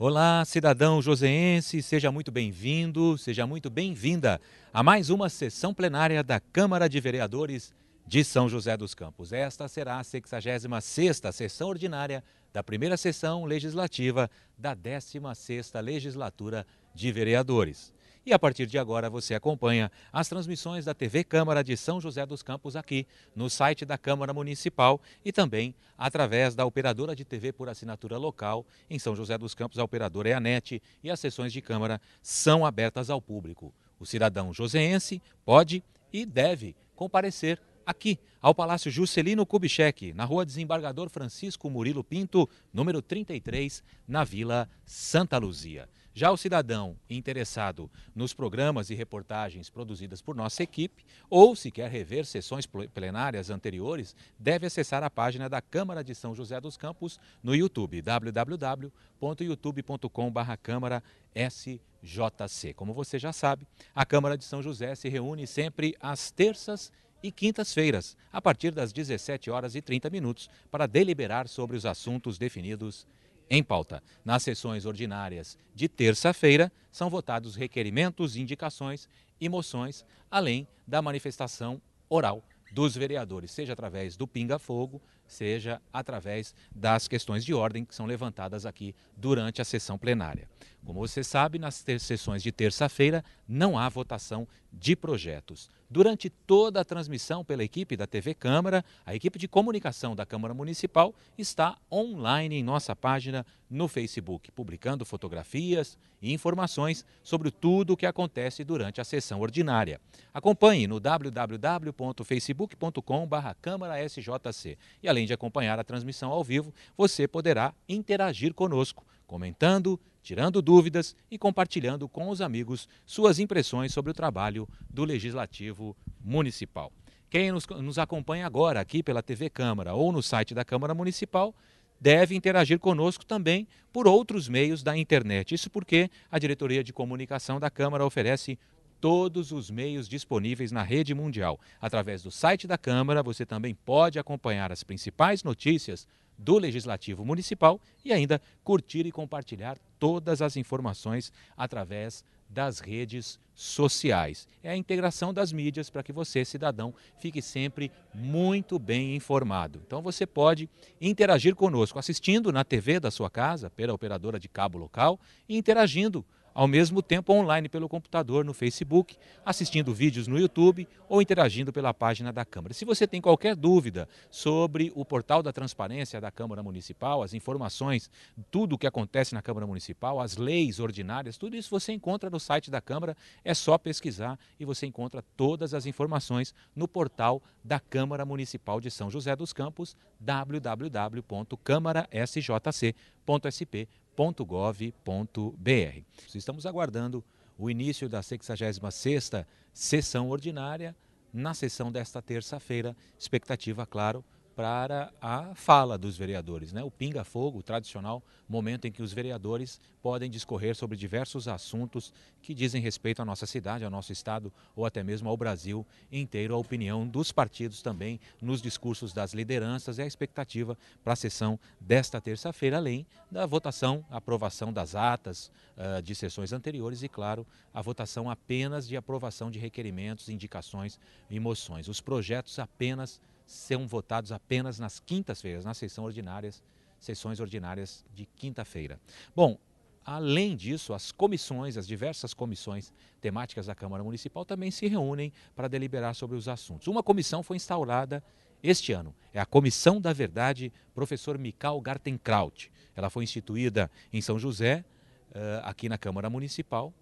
Olá, cidadão joseense, seja muito bem-vindo, seja muito bem-vinda a mais uma sessão plenária da Câmara de Vereadores de São José dos Campos. Esta será a 66ª sessão ordinária da primeira sessão legislativa da 16ª Legislatura de Vereadores. E a partir de agora você acompanha as transmissões da TV Câmara de São José dos Campos aqui no site da Câmara Municipal e também através da operadora de TV por assinatura local em São José dos Campos, a operadora é a NET e as sessões de Câmara são abertas ao público. O cidadão joseense pode e deve comparecer aqui ao Palácio Juscelino Kubitschek, na Rua Desembargador Francisco Murilo Pinto, número 33, na Vila Santa Luzia. Já o cidadão interessado nos programas e reportagens produzidas por nossa equipe, ou se quer rever sessões plenárias anteriores, deve acessar a página da Câmara de São José dos Campos no YouTube, www.youtube.com.br Câmara SJC. Como você já sabe, a Câmara de São José se reúne sempre às terças e quintas-feiras, a partir das 17 horas e 30 minutos, para deliberar sobre os assuntos definidos em pauta, nas sessões ordinárias de terça-feira, são votados requerimentos, indicações e moções, além da manifestação oral dos vereadores, seja através do pinga-fogo, seja através das questões de ordem que são levantadas aqui durante a sessão plenária. Como você sabe, nas sessões de terça-feira não há votação de projetos. Durante toda a transmissão pela equipe da TV Câmara, a equipe de comunicação da Câmara Municipal está online em nossa página no Facebook, publicando fotografias e informações sobre tudo o que acontece durante a sessão ordinária. Acompanhe no www.facebook.com.br câmarasjc e além de acompanhar a transmissão ao vivo, você poderá interagir conosco, comentando, tirando dúvidas e compartilhando com os amigos suas impressões sobre o trabalho do Legislativo Municipal. Quem nos, nos acompanha agora aqui pela TV Câmara ou no site da Câmara Municipal deve interagir conosco também por outros meios da internet. Isso porque a Diretoria de Comunicação da Câmara oferece todos os meios disponíveis na rede mundial. Através do site da Câmara, você também pode acompanhar as principais notícias do Legislativo Municipal e ainda curtir e compartilhar todas as informações através das redes sociais. É a integração das mídias para que você, cidadão, fique sempre muito bem informado. Então você pode interagir conosco assistindo na TV da sua casa, pela operadora de cabo local, e interagindo ao mesmo tempo online pelo computador, no Facebook, assistindo vídeos no YouTube ou interagindo pela página da Câmara. Se você tem qualquer dúvida sobre o portal da transparência da Câmara Municipal, as informações, tudo o que acontece na Câmara Municipal, as leis ordinárias, tudo isso você encontra no site da Câmara, é só pesquisar e você encontra todas as informações no portal da Câmara Municipal de São José dos Campos, www.câmarasjc.sp.gov.br www.gov.br. Estamos aguardando o início da 66ª sessão ordinária na sessão desta terça-feira, expectativa, claro, para a fala dos vereadores, né? o pinga-fogo, o tradicional momento em que os vereadores podem discorrer sobre diversos assuntos que dizem respeito à nossa cidade, ao nosso estado ou até mesmo ao Brasil inteiro, a opinião dos partidos também nos discursos das lideranças e a expectativa para a sessão desta terça-feira, além da votação, aprovação das atas uh, de sessões anteriores e, claro, a votação apenas de aprovação de requerimentos, indicações e moções. Os projetos apenas são votados apenas nas quintas-feiras, nas sessões ordinárias, sessões ordinárias de quinta-feira. Bom, além disso, as comissões, as diversas comissões temáticas da Câmara Municipal também se reúnem para deliberar sobre os assuntos. Uma comissão foi instaurada este ano. É a Comissão da Verdade, professor Mikal Gartenkraut. Ela foi instituída em São José, eh, aqui na Câmara Municipal,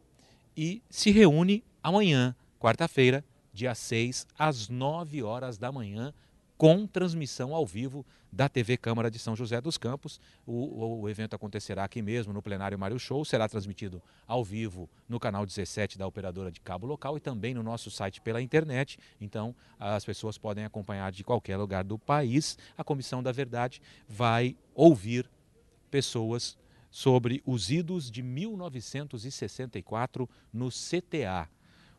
e se reúne amanhã, quarta-feira, dia 6, às 9 horas da manhã, com transmissão ao vivo da TV Câmara de São José dos Campos. O, o, evento acontecerá aqui mesmo no plenário Mário Show, será transmitido ao vivo no canal 17 da operadora de cabo local e também no nosso site pela internet. Então, as pessoas podem acompanhar de qualquer lugar do país. A Comissão da Verdade vai ouvir pessoas sobre os idos de 1964 no CTA.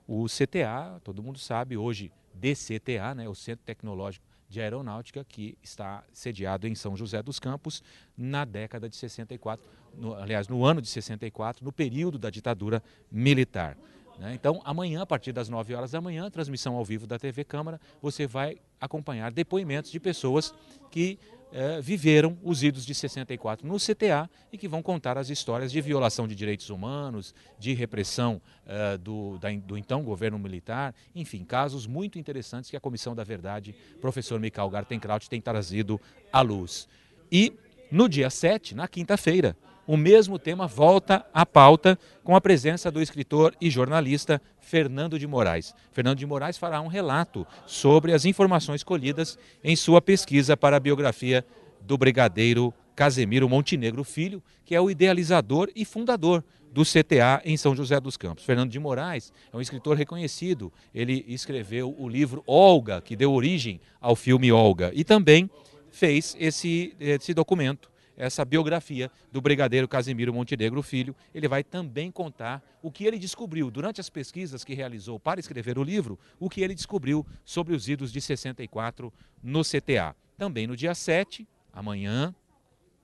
O CTA, todo mundo sabe, hoje DCTA, né, o Centro Tecnológico de Aeronáutica, que está sediado em São José dos Campos na década de 64, no, aliás, no ano de 64, no período da ditadura militar. Né? Então, amanhã, a partir das 9 horas da manhã, transmissão ao vivo da TV Câmara, você vai acompanhar depoimentos de pessoas que é, viveram os idos de 64 no CTA e que vão contar as histórias de violação de direitos humanos, de repressão é, do, da, do então governo militar, enfim, casos muito interessantes que a Comissão da Verdade, professor Mikael Gartenkraut, tem trazido à luz. E no dia 7, na quinta-feira, o mesmo tema volta à pauta com a presença do escritor e jornalista Fernando de Moraes. Fernando de Moraes fará um relato sobre as informações colhidas em sua pesquisa para a biografia do brigadeiro Casemiro Montenegro Filho, que é o idealizador e fundador do CTA em São José dos Campos. Fernando de Moraes é um escritor reconhecido. Ele escreveu o livro Olga, que deu origem ao filme Olga, e também fez esse, esse documento essa biografia do brigadeiro Casimiro Montenegro Filho. Ele vai também contar o que ele descobriu durante as pesquisas que realizou para escrever o livro, o que ele descobriu sobre os idos de 64 no CTA. Também no dia 7, amanhã,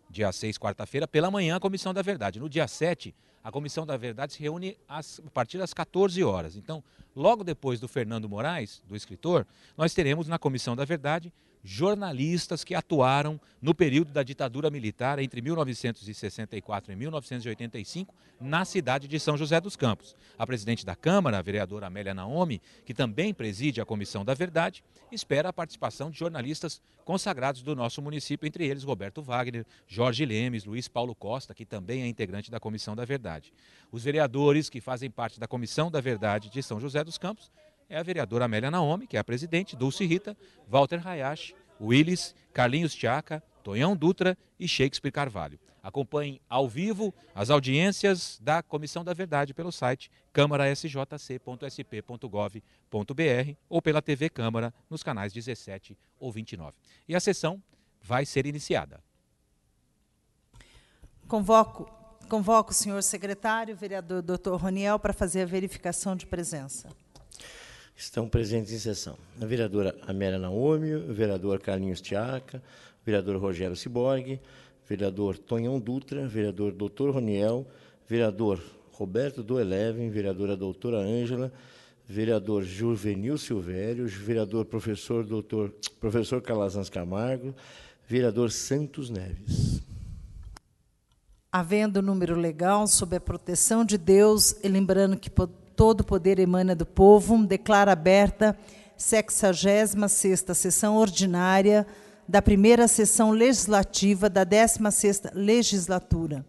dia 6, quarta-feira, pela manhã, a Comissão da Verdade. No dia 7, a Comissão da Verdade se reúne às, a partir das 14 horas. Então, logo depois do Fernando Moraes, do escritor, nós teremos na Comissão da Verdade jornalistas que atuaram no período da ditadura militar entre 1964 e 1985 na cidade de São José dos Campos. A presidente da Câmara, a vereadora Amélia Naomi, que também preside a Comissão da Verdade, espera a participação de jornalistas consagrados do nosso município, entre eles Roberto Wagner, Jorge Lemes, Luiz Paulo Costa, que também é integrante da Comissão da Verdade. Os vereadores que fazem parte da Comissão da Verdade de São José dos Campos é a vereadora Amélia Naomi, que é a presidente, Dulce Rita, Walter Hayashi, Willis, Carlinhos Tiaca, Tonhão Dutra e Shakespeare Carvalho. Acompanhem ao vivo as audiências da Comissão da Verdade pelo site câmarasjc.sp.gov.br ou pela TV Câmara nos canais 17 ou 29. E a sessão vai ser iniciada. Convoco, convoco o senhor secretário, vereador Dr. Roniel, para fazer a verificação de presença estão presentes em sessão. A vereadora Amélia Naomi, o vereador Carlinhos Tiaca, o vereador Rogério Ciborgue, o vereador Tonhão Dutra, o vereador Doutor Roniel, o vereador Roberto do Eleven, vereadora doutora Ângela, vereador Juvenil Silvério, vereador professor doutor professor Calazans Camargo, vereador Santos Neves. Havendo número legal sob a proteção de Deus, e lembrando que todo o poder emana do povo, declara aberta 66ª sessão ordinária da primeira sessão legislativa da 16ª legislatura.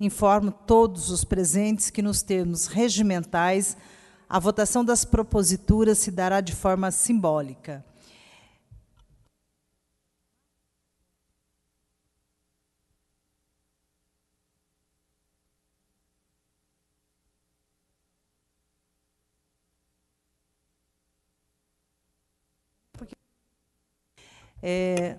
Informo todos os presentes que nos termos regimentais a votação das proposituras se dará de forma simbólica. É,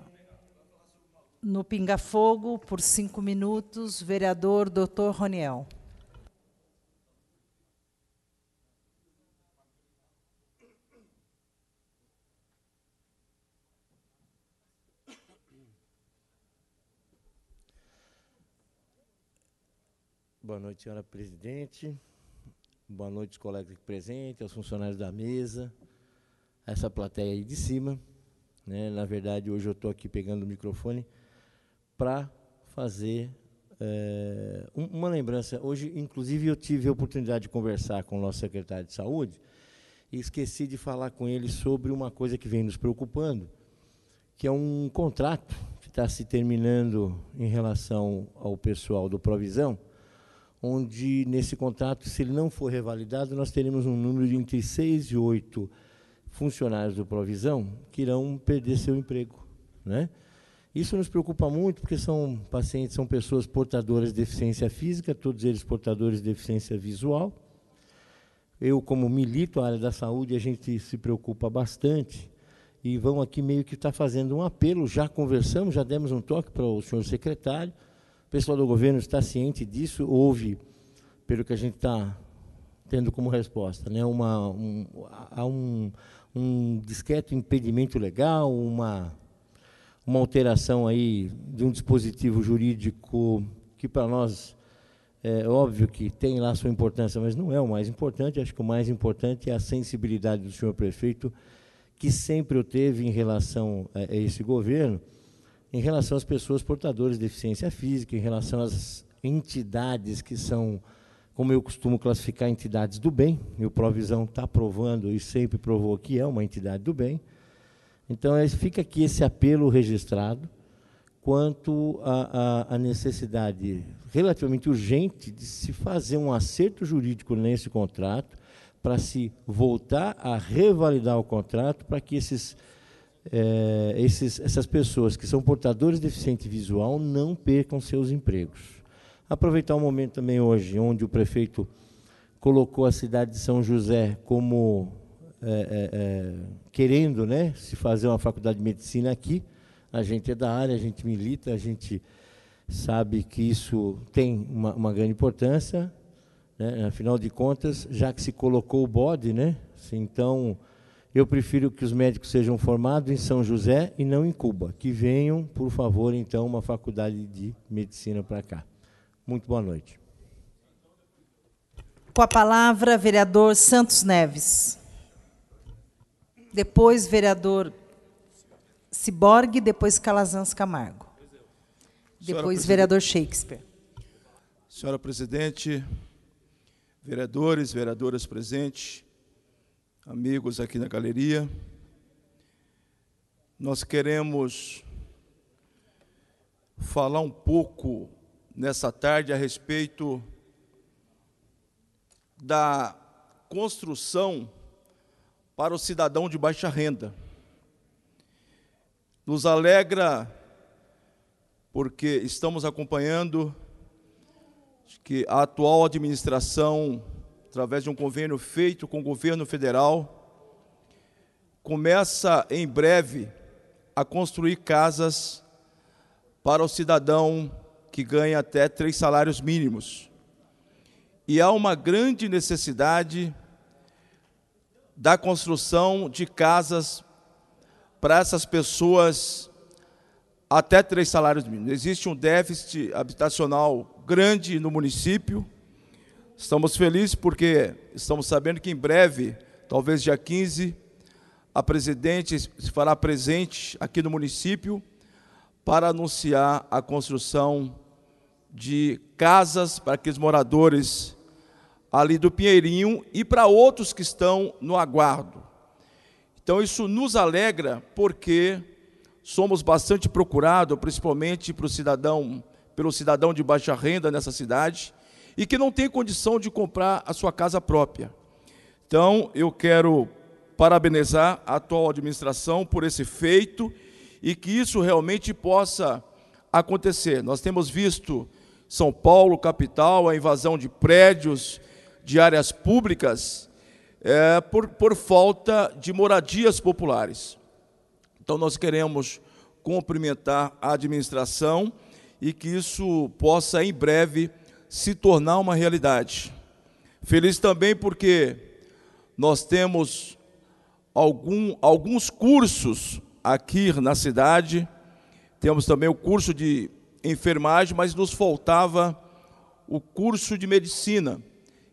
no Pinga Fogo, por cinco minutos, vereador doutor Roniel. Boa noite, senhora presidente. Boa noite, colegas aqui presentes, aos funcionários da mesa, essa plateia aí de cima. Né? Na verdade, hoje eu estou aqui pegando o microfone para fazer é, uma lembrança. Hoje, inclusive, eu tive a oportunidade de conversar com o nosso secretário de saúde e esqueci de falar com ele sobre uma coisa que vem nos preocupando, que é um contrato que está se terminando em relação ao pessoal do Provisão, onde nesse contrato, se ele não for revalidado, nós teremos um número de entre 6 e 8 funcionários do Provisão que irão perder seu emprego. Né? Isso nos preocupa muito, porque são pacientes, são pessoas portadoras de deficiência física, todos eles portadores de deficiência visual. Eu, como milito a área da saúde, a gente se preocupa bastante e vão aqui meio que estar tá fazendo um apelo. Já conversamos, já demos um toque para o senhor secretário. O pessoal do governo está ciente disso, houve, pelo que a gente está tendo como resposta, né, uma, um, há um, um discreto impedimento legal, uma, uma alteração aí de um dispositivo jurídico que para nós é óbvio que tem lá sua importância, mas não é o mais importante. Acho que o mais importante é a sensibilidade do senhor prefeito, que sempre o teve em relação a, a esse governo, em relação às pessoas portadoras de deficiência física, em relação às entidades que são como eu costumo classificar entidades do bem, e o Provisão está provando e sempre provou que é uma entidade do bem, então é, fica aqui esse apelo registrado quanto à necessidade relativamente urgente de se fazer um acerto jurídico nesse contrato para se voltar a revalidar o contrato para que esses, é, esses, essas pessoas que são portadores de deficiente visual não percam seus empregos. Aproveitar um momento também hoje, onde o prefeito colocou a cidade de São José como é, é, é, querendo né, se fazer uma faculdade de medicina aqui. A gente é da área, a gente milita, a gente sabe que isso tem uma, uma grande importância. Né? Afinal de contas, já que se colocou o bode, né? então eu prefiro que os médicos sejam formados em São José e não em Cuba. Que venham, por favor, então, uma faculdade de medicina para cá. Muito boa noite. Com a palavra, vereador Santos Neves. Depois, vereador Ciborgue, depois Calazans Camargo. Depois, vereador Shakespeare. Senhora presidente, vereadores, vereadoras presentes, amigos aqui na galeria, nós queremos falar um pouco nessa tarde a respeito da construção para o cidadão de baixa renda. Nos alegra porque estamos acompanhando que a atual administração, através de um convênio feito com o governo federal, começa em breve a construir casas para o cidadão que ganha até três salários mínimos. E há uma grande necessidade da construção de casas para essas pessoas até três salários mínimos. Existe um déficit habitacional grande no município. Estamos felizes porque estamos sabendo que em breve, talvez dia 15, a presidente se fará presente aqui no município para anunciar a construção de casas para aqueles moradores ali do Pinheirinho e para outros que estão no aguardo. Então isso nos alegra porque somos bastante procurados, principalmente para o cidadão, pelo cidadão de baixa renda nessa cidade e que não tem condição de comprar a sua casa própria. Então eu quero parabenizar a atual administração por esse feito e que isso realmente possa acontecer. Nós temos visto são Paulo, capital, a invasão de prédios, de áreas públicas, é, por, por falta de moradias populares. Então, nós queremos cumprimentar a administração e que isso possa, em breve, se tornar uma realidade. Feliz também porque nós temos algum, alguns cursos aqui na cidade, temos também o curso de enfermagem, mas nos faltava o curso de medicina.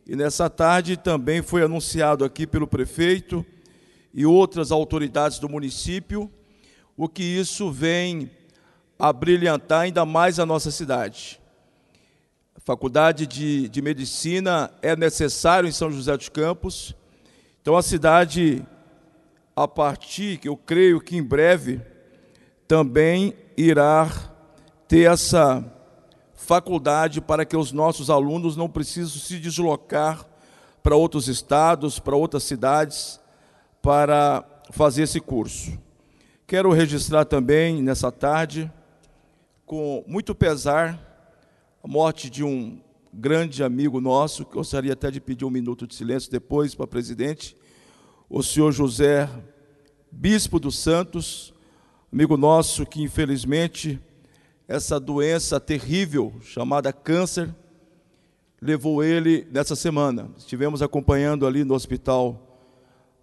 E nessa tarde também foi anunciado aqui pelo prefeito e outras autoridades do município, o que isso vem a brilhantar ainda mais a nossa cidade. A faculdade de, de Medicina é necessário em São José dos Campos, então a cidade, a partir, que eu creio que em breve, também irá ter essa faculdade para que os nossos alunos não precisem se deslocar para outros estados, para outras cidades, para fazer esse curso. Quero registrar também, nessa tarde, com muito pesar, a morte de um grande amigo nosso, que gostaria até de pedir um minuto de silêncio depois para o presidente, o senhor José, bispo dos Santos, amigo nosso que infelizmente essa doença terrível chamada câncer levou ele nessa semana. Estivemos acompanhando ali no hospital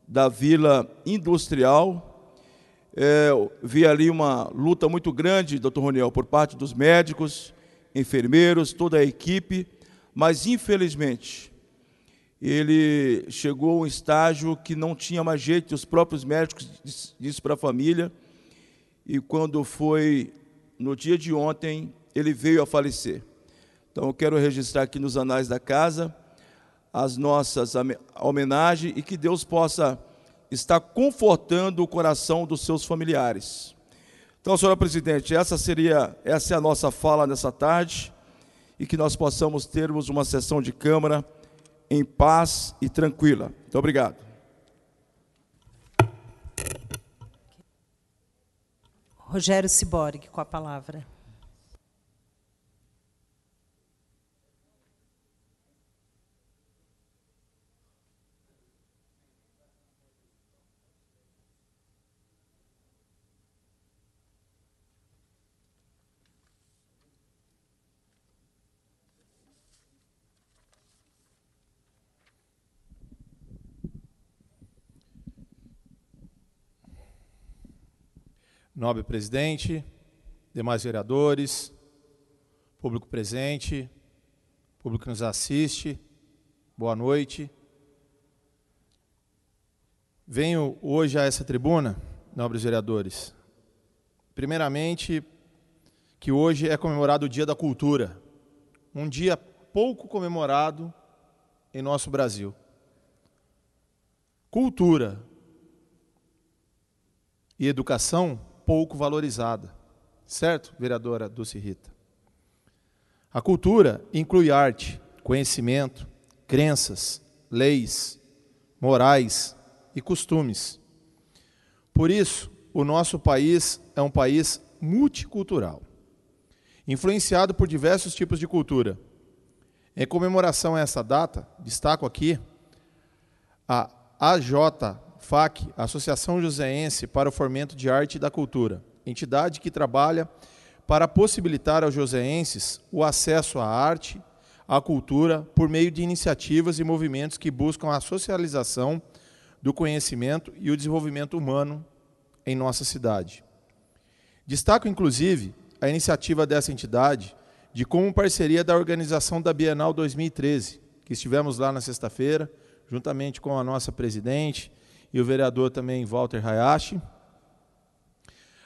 da Vila Industrial. É, vi ali uma luta muito grande, doutor Roniel, por parte dos médicos, enfermeiros, toda a equipe, mas infelizmente ele chegou a um estágio que não tinha mais jeito, os próprios médicos disseram para a família, e quando foi no dia de ontem, ele veio a falecer. Então, eu quero registrar aqui nos anais da casa as nossas homenagem e que Deus possa estar confortando o coração dos seus familiares. Então, senhora presidente, essa seria essa é a nossa fala nessa tarde e que nós possamos termos uma sessão de câmara em paz e tranquila. Muito obrigado. Rogério Ciborgue com a palavra. Nobre presidente, demais vereadores, público presente, público que nos assiste, boa noite. Venho hoje a essa tribuna, nobres vereadores, primeiramente que hoje é comemorado o Dia da Cultura, um dia pouco comemorado em nosso Brasil. Cultura e educação pouco valorizada. Certo, vereadora Dulce Rita? A cultura inclui arte, conhecimento, crenças, leis, morais e costumes. Por isso, o nosso país é um país multicultural, influenciado por diversos tipos de cultura. Em comemoração a essa data, destaco aqui a AJ FAC, Associação Joseense para o Fomento de Arte e da Cultura, entidade que trabalha para possibilitar aos joseenses o acesso à arte, à cultura, por meio de iniciativas e movimentos que buscam a socialização do conhecimento e o desenvolvimento humano em nossa cidade. Destaco, inclusive, a iniciativa dessa entidade de como parceria da organização da Bienal 2013, que estivemos lá na sexta-feira, juntamente com a nossa presidente, e o vereador também Walter Hayashi,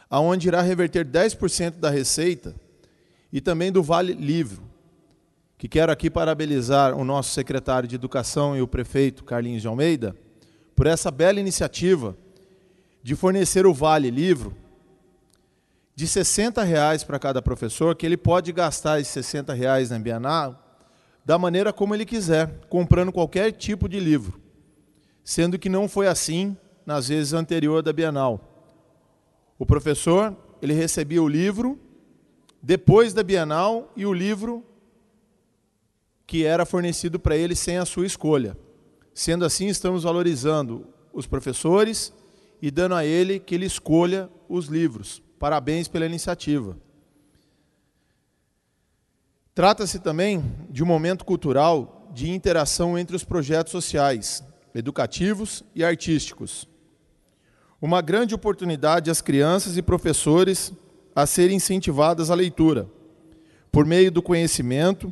aonde irá reverter 10% da receita e também do Vale Livro, que quero aqui parabenizar o nosso secretário de Educação e o prefeito Carlinhos de Almeida por essa bela iniciativa de fornecer o Vale Livro de R$ 60 reais para cada professor, que ele pode gastar esses 60 reais na Bienal da maneira como ele quiser, comprando qualquer tipo de livro sendo que não foi assim nas vezes anterior da Bienal. O professor, ele recebia o livro depois da Bienal e o livro que era fornecido para ele sem a sua escolha. Sendo assim, estamos valorizando os professores e dando a ele que ele escolha os livros. Parabéns pela iniciativa. Trata-se também de um momento cultural de interação entre os projetos sociais, educativos e artísticos. Uma grande oportunidade às crianças e professores a serem incentivadas à leitura, por meio do conhecimento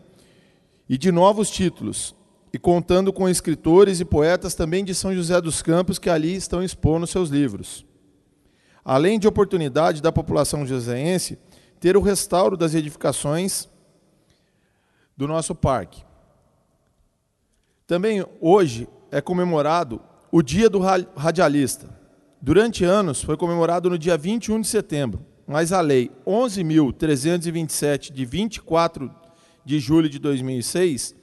e de novos títulos, e contando com escritores e poetas também de São José dos Campos que ali estão expondo seus livros. Além de oportunidade da população joseense ter o restauro das edificações do nosso parque. Também hoje é comemorado o Dia do Radialista. Durante anos foi comemorado no dia 21 de setembro, mas a Lei 11.327, de 24 de julho de 2006,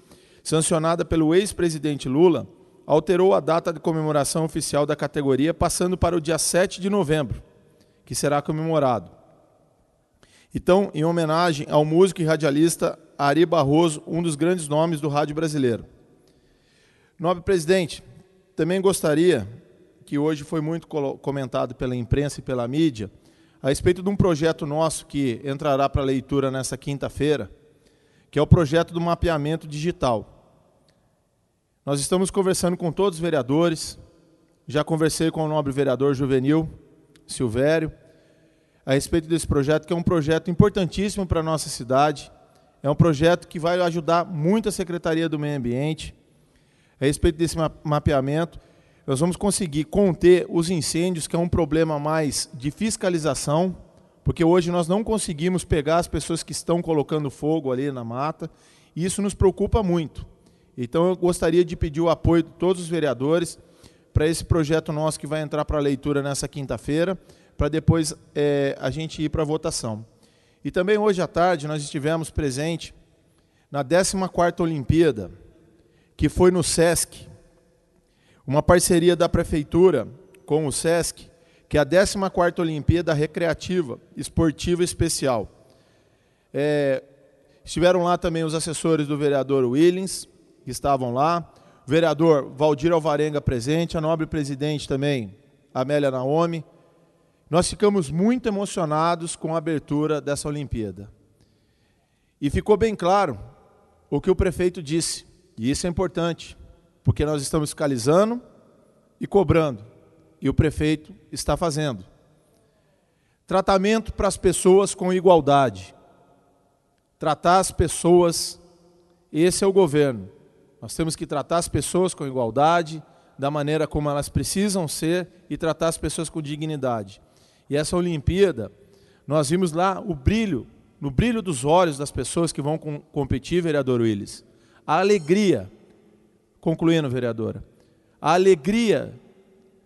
sancionada pelo ex-presidente Lula, alterou a data de comemoração oficial da categoria, passando para o dia 7 de novembro, que será comemorado. Então, em homenagem ao músico e radialista Ari Barroso, um dos grandes nomes do rádio brasileiro. Nobre presidente, também gostaria, que hoje foi muito comentado pela imprensa e pela mídia, a respeito de um projeto nosso que entrará para leitura nessa quinta-feira, que é o projeto do mapeamento digital. Nós estamos conversando com todos os vereadores, já conversei com o nobre vereador juvenil, Silvério, a respeito desse projeto, que é um projeto importantíssimo para a nossa cidade, é um projeto que vai ajudar muito a Secretaria do Meio Ambiente, a respeito desse mapeamento, nós vamos conseguir conter os incêndios, que é um problema mais de fiscalização, porque hoje nós não conseguimos pegar as pessoas que estão colocando fogo ali na mata, e isso nos preocupa muito. Então eu gostaria de pedir o apoio de todos os vereadores para esse projeto nosso que vai entrar para leitura nessa quinta-feira, para depois é, a gente ir para a votação. E também hoje à tarde nós estivemos presente na 14ª Olimpíada que foi no SESC, uma parceria da prefeitura com o SESC, que é a 14ª Olimpíada Recreativa Esportiva Especial. É, estiveram lá também os assessores do vereador Willens, que estavam lá, o vereador Valdir Alvarenga presente, a nobre presidente também, Amélia Naomi. Nós ficamos muito emocionados com a abertura dessa Olimpíada. E ficou bem claro o que o prefeito disse. E isso é importante, porque nós estamos fiscalizando e cobrando, e o prefeito está fazendo. Tratamento para as pessoas com igualdade. Tratar as pessoas, esse é o governo. Nós temos que tratar as pessoas com igualdade, da maneira como elas precisam ser e tratar as pessoas com dignidade. E essa Olimpíada, nós vimos lá o brilho, no brilho dos olhos das pessoas que vão competir, vereador Willis. A alegria, concluindo, vereadora, a alegria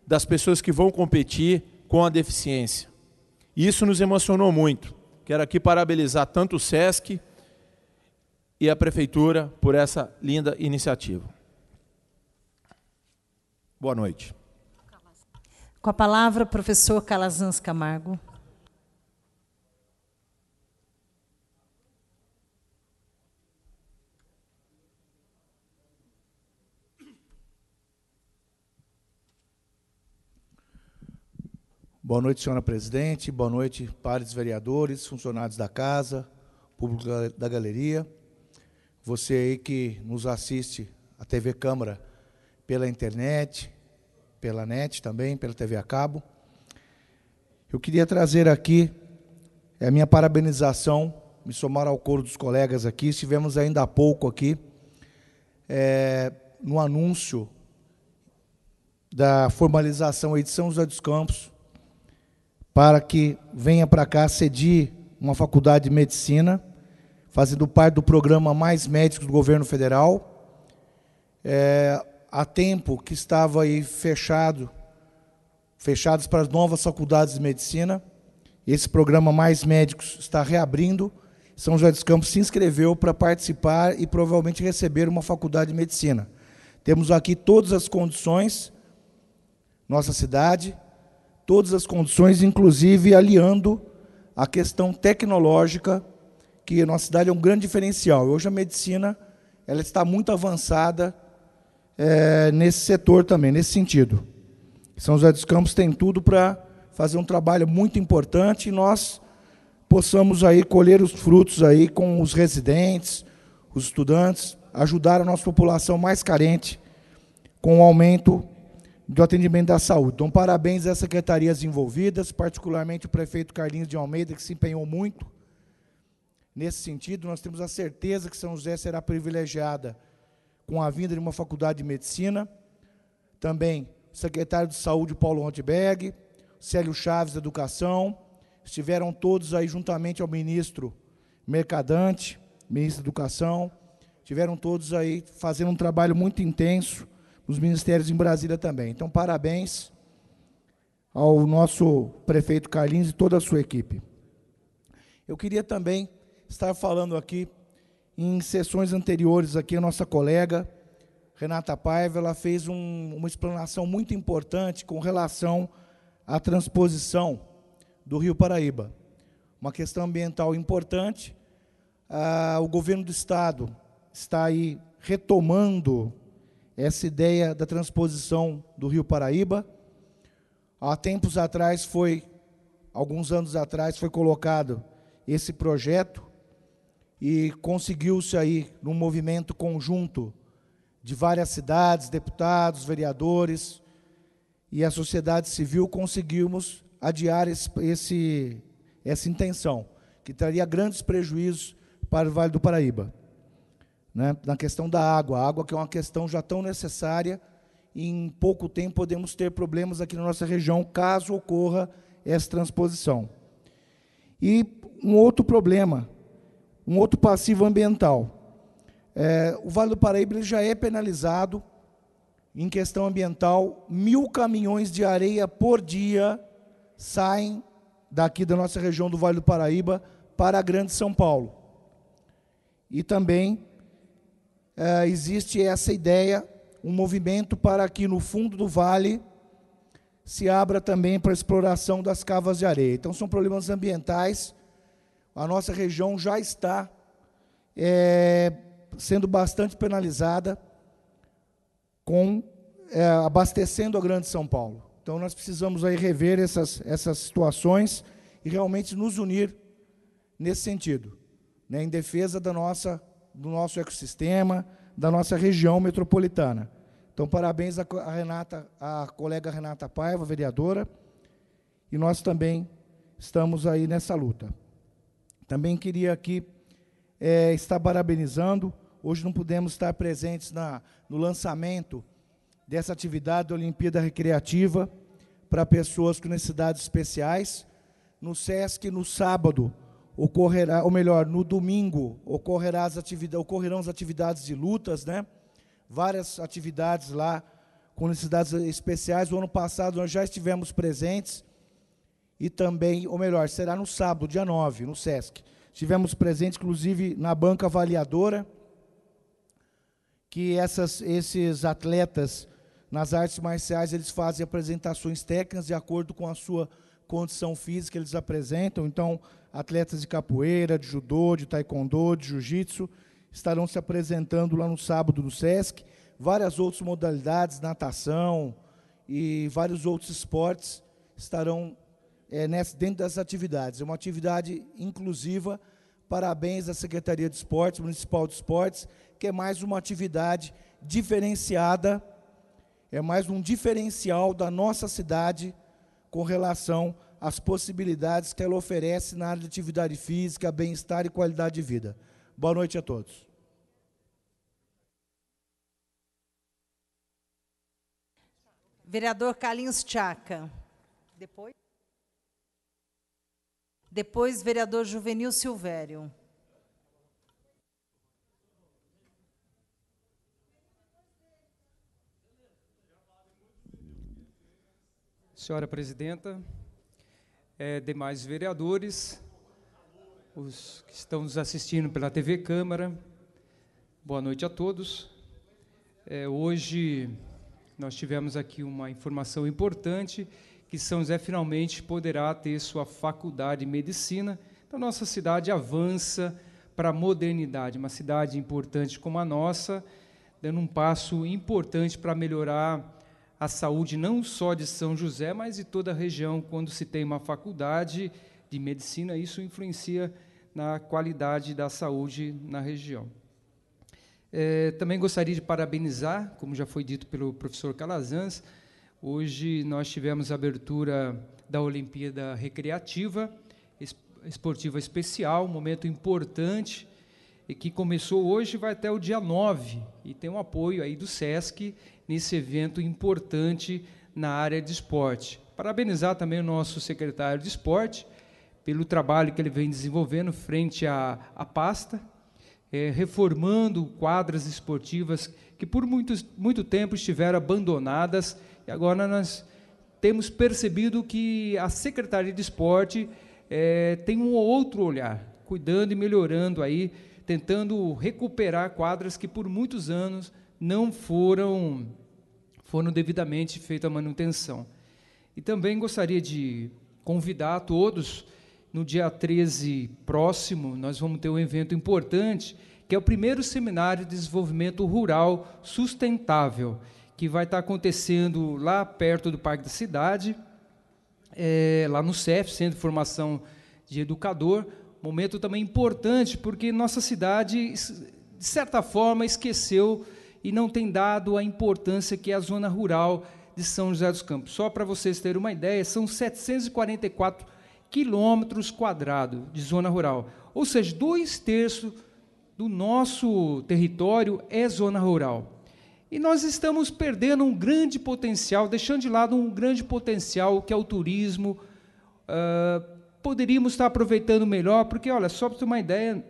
das pessoas que vão competir com a deficiência. Isso nos emocionou muito. Quero aqui parabenizar tanto o SESC e a Prefeitura por essa linda iniciativa. Boa noite. Com a palavra, o professor Calazans Camargo. Boa noite, senhora presidente. Boa noite, pares vereadores, funcionários da casa, público da galeria. Você aí que nos assiste a TV Câmara pela internet, pela net também, pela TV a cabo. Eu queria trazer aqui é a minha parabenização, me somar ao coro dos colegas aqui. Estivemos ainda há pouco aqui é, no anúncio da formalização aí de São José dos Campos para que venha para cá cedir uma faculdade de medicina, fazendo parte do programa Mais Médicos do governo federal. É, há tempo que estava aí fechado, fechados para as novas faculdades de medicina. Esse programa Mais Médicos está reabrindo. São José dos Campos se inscreveu para participar e provavelmente receber uma faculdade de medicina. Temos aqui todas as condições, nossa cidade, todas as condições, inclusive aliando a questão tecnológica, que na nossa cidade é um grande diferencial. Hoje a medicina ela está muito avançada é, nesse setor também, nesse sentido. São José dos Campos tem tudo para fazer um trabalho muito importante e nós possamos aí colher os frutos aí com os residentes, os estudantes, ajudar a nossa população mais carente com o aumento do atendimento da saúde. Então, parabéns às secretarias envolvidas, particularmente o prefeito Carlinhos de Almeida, que se empenhou muito. Nesse sentido, nós temos a certeza que São José será privilegiada com a vinda de uma faculdade de medicina. Também o secretário de saúde, Paulo Rotberg, Célio Chaves, Educação, estiveram todos aí juntamente ao ministro Mercadante, ministro da Educação, estiveram todos aí fazendo um trabalho muito intenso os ministérios em Brasília também. Então, parabéns ao nosso prefeito Carlinhos e toda a sua equipe. Eu queria também estar falando aqui em sessões anteriores aqui a nossa colega Renata Paiva, ela fez um, uma explanação muito importante com relação à transposição do Rio Paraíba. Uma questão ambiental importante. Ah, o governo do estado está aí retomando essa ideia da transposição do Rio Paraíba. Há tempos atrás foi, alguns anos atrás, foi colocado esse projeto e conseguiu-se aí, num movimento conjunto de várias cidades, deputados, vereadores e a sociedade civil, conseguimos adiar esse, esse essa intenção, que traria grandes prejuízos para o Vale do Paraíba né, na questão da água. A água que é uma questão já tão necessária, em pouco tempo podemos ter problemas aqui na nossa região, caso ocorra essa transposição. E um outro problema, um outro passivo ambiental. É, o Vale do Paraíba já é penalizado em questão ambiental. Mil caminhões de areia por dia saem daqui da nossa região do Vale do Paraíba para a Grande São Paulo. E também uh, existe essa ideia, um movimento para que no fundo do vale se abra também para a exploração das cavas de areia. Então, são problemas ambientais. A nossa região já está é, sendo bastante penalizada com é, abastecendo a Grande São Paulo. Então, nós precisamos aí rever essas, essas situações e realmente nos unir nesse sentido, né, em defesa da nossa do nosso ecossistema, da nossa região metropolitana. Então, parabéns à Renata, à colega Renata Paiva, vereadora, e nós também estamos aí nessa luta. Também queria aqui é, estar parabenizando, hoje não pudemos estar presentes na, no lançamento dessa atividade da Olimpíada Recreativa para pessoas com necessidades especiais, no SESC, no sábado, ocorrerá, ou melhor, no domingo ocorrerá as atividades, ocorrerão as atividades de lutas, né? Várias atividades lá com necessidades especiais. O ano passado nós já estivemos presentes e também, ou melhor, será no sábado, dia 9, no SESC. Estivemos presentes, inclusive, na banca avaliadora, que essas, esses atletas nas artes marciais, eles fazem apresentações técnicas de acordo com a sua condição física, eles apresentam. Então, Atletas de capoeira, de judô, de taekwondo, de jiu-jitsu estarão se apresentando lá no sábado no SESC. Várias outras modalidades, natação e vários outros esportes estarão é, nessa, dentro das atividades. É uma atividade inclusiva. Parabéns à Secretaria de Esportes, Municipal de Esportes, que é mais uma atividade diferenciada, é mais um diferencial da nossa cidade com relação as possibilidades que ela oferece na área de atividade física, bem-estar e qualidade de vida. Boa noite a todos. Vereador Carlinhos Chaca. Depois? Depois, vereador Juvenil Silvério. Senhora presidenta, é, demais vereadores, os que estão nos assistindo pela TV Câmara, boa noite a todos. É, hoje nós tivemos aqui uma informação importante que São José finalmente poderá ter sua faculdade de medicina. Então, nossa cidade avança para a modernidade. Uma cidade importante como a nossa, dando um passo importante para melhorar a saúde não só de São José, mas de toda a região. Quando se tem uma faculdade de medicina, isso influencia na qualidade da saúde na região. É, também gostaria de parabenizar, como já foi dito pelo professor Calazans, hoje nós tivemos a abertura da Olimpíada Recreativa, Esportiva Especial, um momento importante, e que começou hoje e vai até o dia 9, e tem o um apoio aí do SESC nesse evento importante na área de esporte. Parabenizar também o nosso secretário de esporte pelo trabalho que ele vem desenvolvendo frente à, à pasta, é, reformando quadras esportivas que por muito, muito tempo estiveram abandonadas e agora nós temos percebido que a Secretaria de Esporte é, tem um outro olhar, cuidando e melhorando aí, tentando recuperar quadras que por muitos anos não foram, foram devidamente feita a manutenção. E também gostaria de convidar a todos, no dia 13 próximo, nós vamos ter um evento importante, que é o primeiro seminário de desenvolvimento rural sustentável, que vai estar acontecendo lá perto do Parque da Cidade, é, lá no CEF, Centro de Formação de Educador. Momento também importante, porque nossa cidade, de certa forma, esqueceu e não tem dado a importância que é a zona rural de São José dos Campos. Só para vocês terem uma ideia, são 744 quilômetros quadrados de zona rural. Ou seja, dois terços do nosso território é zona rural. E nós estamos perdendo um grande potencial, deixando de lado um grande potencial que é o turismo. Uh, poderíamos estar aproveitando melhor, porque, olha, só para ter uma ideia,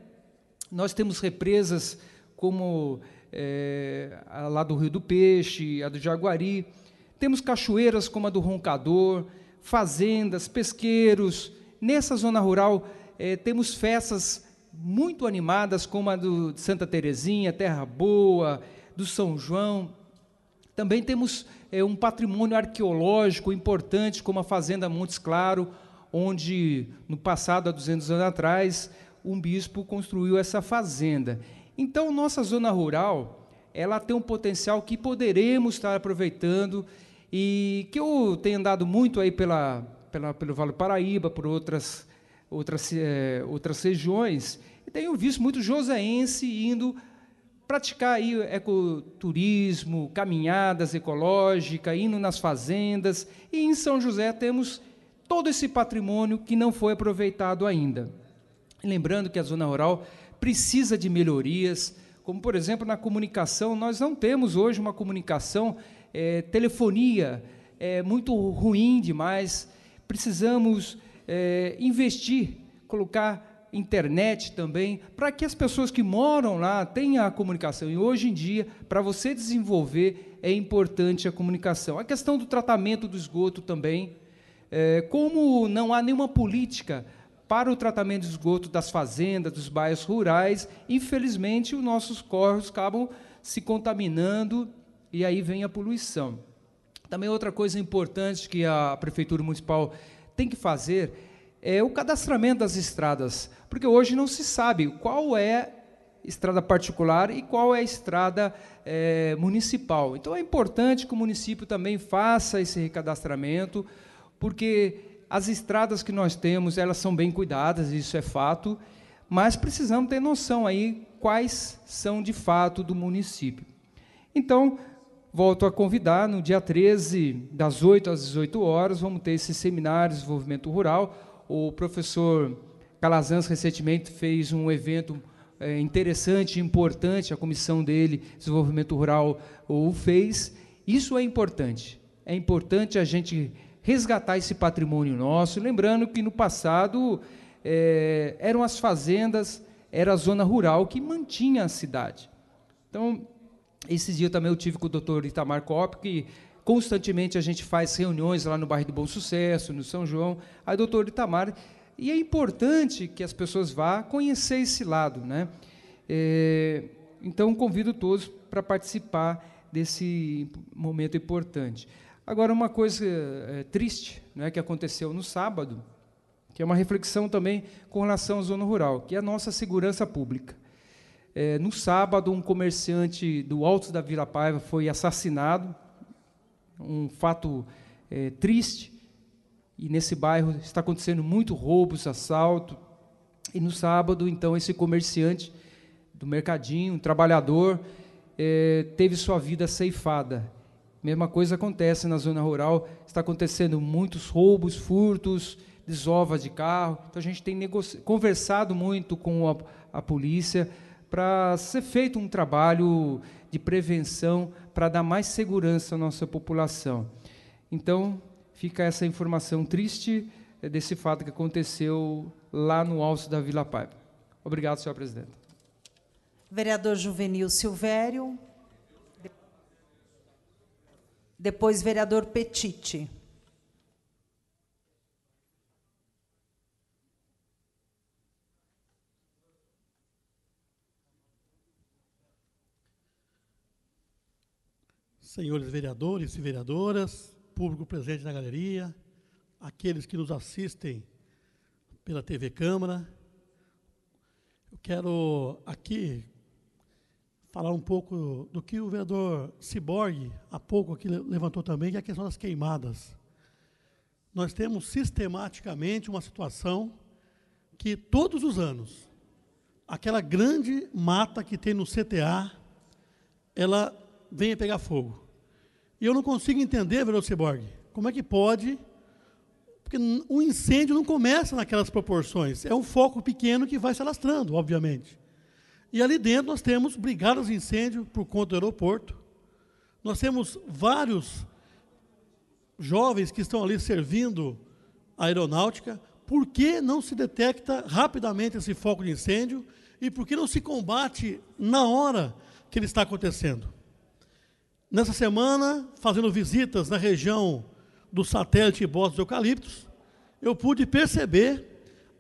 nós temos represas como é, a lá do Rio do Peixe, a do Jaguari. Temos cachoeiras como a do Roncador, fazendas, pesqueiros. Nessa zona rural, é, temos festas muito animadas, como a do, de Santa Terezinha, Terra Boa, do São João. Também temos é, um patrimônio arqueológico importante, como a Fazenda Montes Claro, onde, no passado, há 200 anos atrás, um bispo construiu essa fazenda. Então, nossa zona rural, ela tem um potencial que poderemos estar aproveitando e que eu tenho andado muito aí pela, pela pelo Vale do Paraíba, por outras, outras, é, outras regiões, e tenho visto muito joseense indo praticar aí ecoturismo, caminhadas ecológicas, indo nas fazendas, e em São José temos todo esse patrimônio que não foi aproveitado ainda. Lembrando que a zona rural precisa de melhorias, como por exemplo na comunicação. Nós não temos hoje uma comunicação, é, telefonia é muito ruim demais. Precisamos é, investir, colocar internet também, para que as pessoas que moram lá tenham a comunicação. E hoje em dia, para você desenvolver, é importante a comunicação. A questão do tratamento do esgoto também. É, como não há nenhuma política para o tratamento de esgoto das fazendas, dos bairros rurais, infelizmente os nossos corpos acabam se contaminando e aí vem a poluição. Também outra coisa importante que a prefeitura municipal tem que fazer é o cadastramento das estradas, porque hoje não se sabe qual é estrada particular e qual é a estrada é, municipal. Então é importante que o município também faça esse recadastramento, porque as estradas que nós temos, elas são bem cuidadas, isso é fato, mas precisamos ter noção aí quais são de fato do município. Então, volto a convidar no dia 13, das 8 às 18 horas, vamos ter esse seminário de desenvolvimento rural. O professor Calazans recentemente fez um evento é, interessante, importante, a comissão dele, Desenvolvimento Rural, o fez. Isso é importante. É importante a gente resgatar esse patrimônio nosso. Lembrando que no passado é, eram as fazendas, era a zona rural que mantinha a cidade. Então, esses dias também eu tive com o doutor Itamar Kopp, que constantemente a gente faz reuniões lá no bairro do Bom Sucesso, no São João. Aí, doutor Itamar, e é importante que as pessoas vá conhecer esse lado, né? É, então convido todos para participar desse momento importante. Agora, uma coisa é, triste né, que aconteceu no sábado, que é uma reflexão também com relação à zona rural, que é a nossa segurança pública. É, no sábado, um comerciante do Alto da Vila Paiva foi assassinado, um fato é, triste, e nesse bairro está acontecendo muito roubos, assalto. E no sábado, então, esse comerciante do mercadinho, um trabalhador, é, teve sua vida ceifada. Mesma coisa acontece na zona rural, está acontecendo muitos roubos, furtos, desovas de carro. Então a gente tem conversado muito com a, a polícia para ser feito um trabalho de prevenção para dar mais segurança à nossa população. Então fica essa informação triste eh, desse fato que aconteceu lá no alto da Vila Paiva. Obrigado, senhor presidente. Vereador Juvenil Silvério. Depois, vereador Petite. Senhores vereadores e vereadoras, público presente na galeria, aqueles que nos assistem pela TV Câmara, eu quero aqui falar um pouco do que o vereador Ciborgue, há pouco aqui, levantou também, que é a questão das queimadas. Nós temos sistematicamente uma situação que todos os anos, aquela grande mata que tem no CTA, ela vem a pegar fogo. E eu não consigo entender, vereador Ciborgue, como é que pode, porque o incêndio não começa naquelas proporções, é um foco pequeno que vai se alastrando, obviamente. E ali dentro nós temos brigadas de incêndio por conta do aeroporto. Nós temos vários jovens que estão ali servindo a aeronáutica. Por que não se detecta rapidamente esse foco de incêndio? E por que não se combate na hora que ele está acontecendo? Nessa semana, fazendo visitas na região do satélite Bosque Eucaliptos, eu pude perceber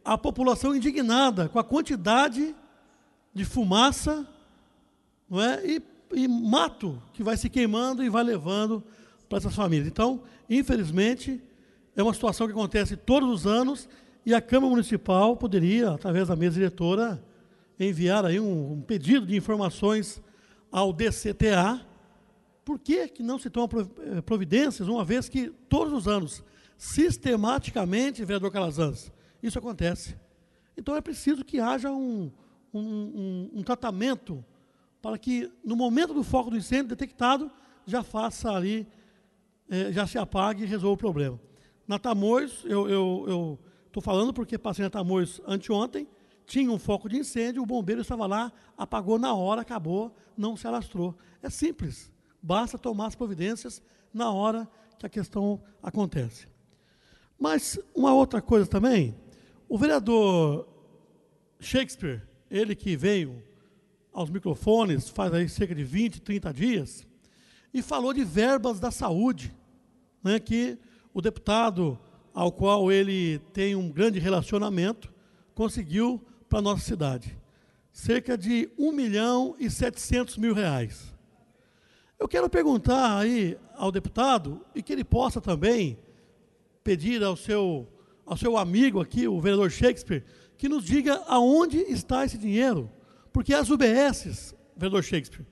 a população indignada com a quantidade de de fumaça, não é? E, e mato que vai se queimando e vai levando para essas famílias. Então, infelizmente, é uma situação que acontece todos os anos e a Câmara Municipal poderia, através da mesa diretora, enviar aí um, um pedido de informações ao DCTA. Por que, que não se tomam eh, providências, uma vez que todos os anos, sistematicamente, vereador Calazans, isso acontece? Então é preciso que haja um, um, um, um tratamento para que no momento do foco do incêndio detectado já faça ali, é, já se apague e resolva o problema. Na Tamoios, eu estou falando porque passei na Tamoios anteontem, tinha um foco de incêndio, o bombeiro estava lá, apagou na hora, acabou, não se alastrou. É simples, basta tomar as providências na hora que a questão acontece. Mas uma outra coisa também, o vereador Shakespeare, ele que veio aos microfones faz aí cerca de 20, 30 dias, e falou de verbas da saúde, né, que o deputado ao qual ele tem um grande relacionamento conseguiu para a nossa cidade. Cerca de 1 milhão e 700 mil reais. Eu quero perguntar aí ao deputado e que ele possa também pedir ao seu, ao seu amigo aqui, o vereador Shakespeare, que nos diga aonde está esse dinheiro, porque as UBSs, vereador Shakespeare,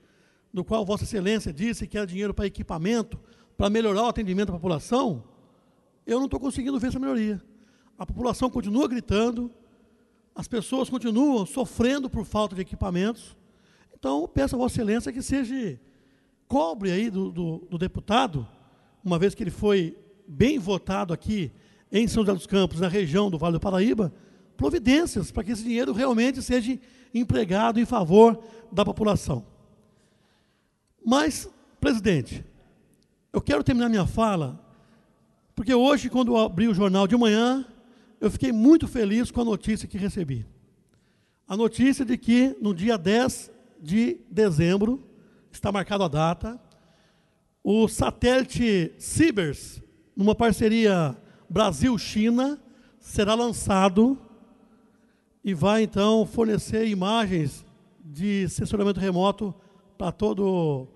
do qual Vossa Excelência disse que era dinheiro para equipamento, para melhorar o atendimento à população, eu não estou conseguindo ver essa melhoria. A população continua gritando, as pessoas continuam sofrendo por falta de equipamentos. Então, peço a Vossa Excelência que seja cobre aí do, do, do deputado, uma vez que ele foi bem votado aqui em São José dos Campos, na região do Vale do Paraíba, providências para que esse dinheiro realmente seja empregado em favor da população. Mas, presidente, eu quero terminar minha fala, porque hoje, quando abri o jornal de manhã, eu fiquei muito feliz com a notícia que recebi. A notícia de que no dia 10 de dezembro, está marcada a data, o satélite Cibers, numa parceria Brasil-China, será lançado e vai então fornecer imagens de censuramento remoto para todo,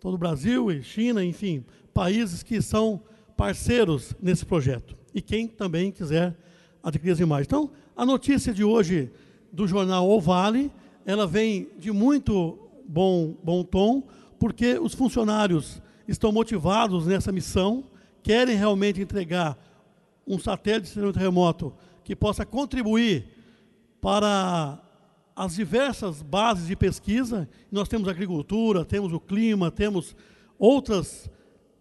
todo o Brasil e China, enfim, países que são parceiros nesse projeto. E quem também quiser adquirir as imagens. Então, a notícia de hoje do jornal O Vale, ela vem de muito bom, bom tom, porque os funcionários estão motivados nessa missão, querem realmente entregar um satélite de remoto que possa contribuir para as diversas bases de pesquisa, nós temos agricultura, temos o clima, temos outras,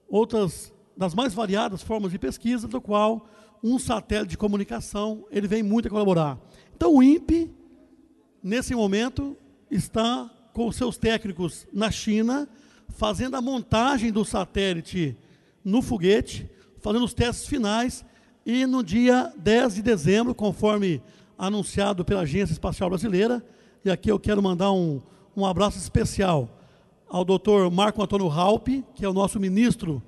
outras das mais variadas formas de pesquisa, do qual um satélite de comunicação ele vem muito a colaborar. Então o INPE, nesse momento, está com seus técnicos na China, fazendo a montagem do satélite no foguete, fazendo os testes finais, e no dia 10 de dezembro, conforme anunciado pela Agência Espacial Brasileira. E aqui eu quero mandar um, um abraço especial ao doutor Marco Antônio Raup, que é o nosso ministro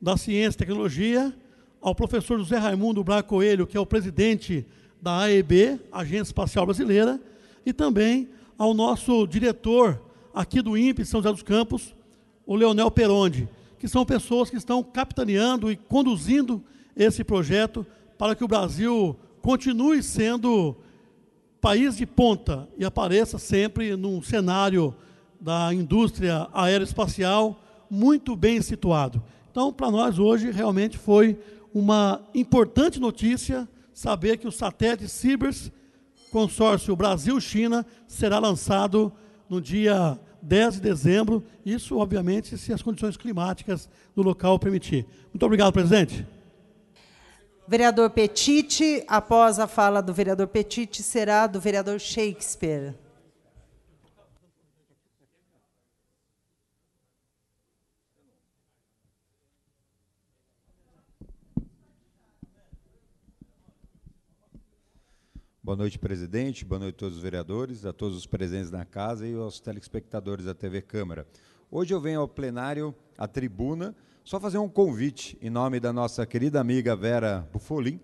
da Ciência e Tecnologia, ao professor José Raimundo Braco Coelho, que é o presidente da AEB, Agência Espacial Brasileira, e também ao nosso diretor aqui do INPE, São José dos Campos, o Leonel Peronde, que são pessoas que estão capitaneando e conduzindo esse projeto para que o Brasil continue sendo país de ponta e apareça sempre num cenário da indústria aeroespacial muito bem situado. Então, para nós hoje realmente foi uma importante notícia saber que o satélite Cibers Consórcio Brasil-China será lançado no dia 10 de dezembro, isso obviamente se as condições climáticas do local permitir. Muito obrigado, presidente. Vereador Petite, após a fala do vereador Petite, será do vereador Shakespeare. Boa noite, presidente. Boa noite a todos os vereadores, a todos os presentes na casa e aos telespectadores da TV Câmara. Hoje eu venho ao plenário, à tribuna, só fazer um convite em nome da nossa querida amiga Vera Bufolim,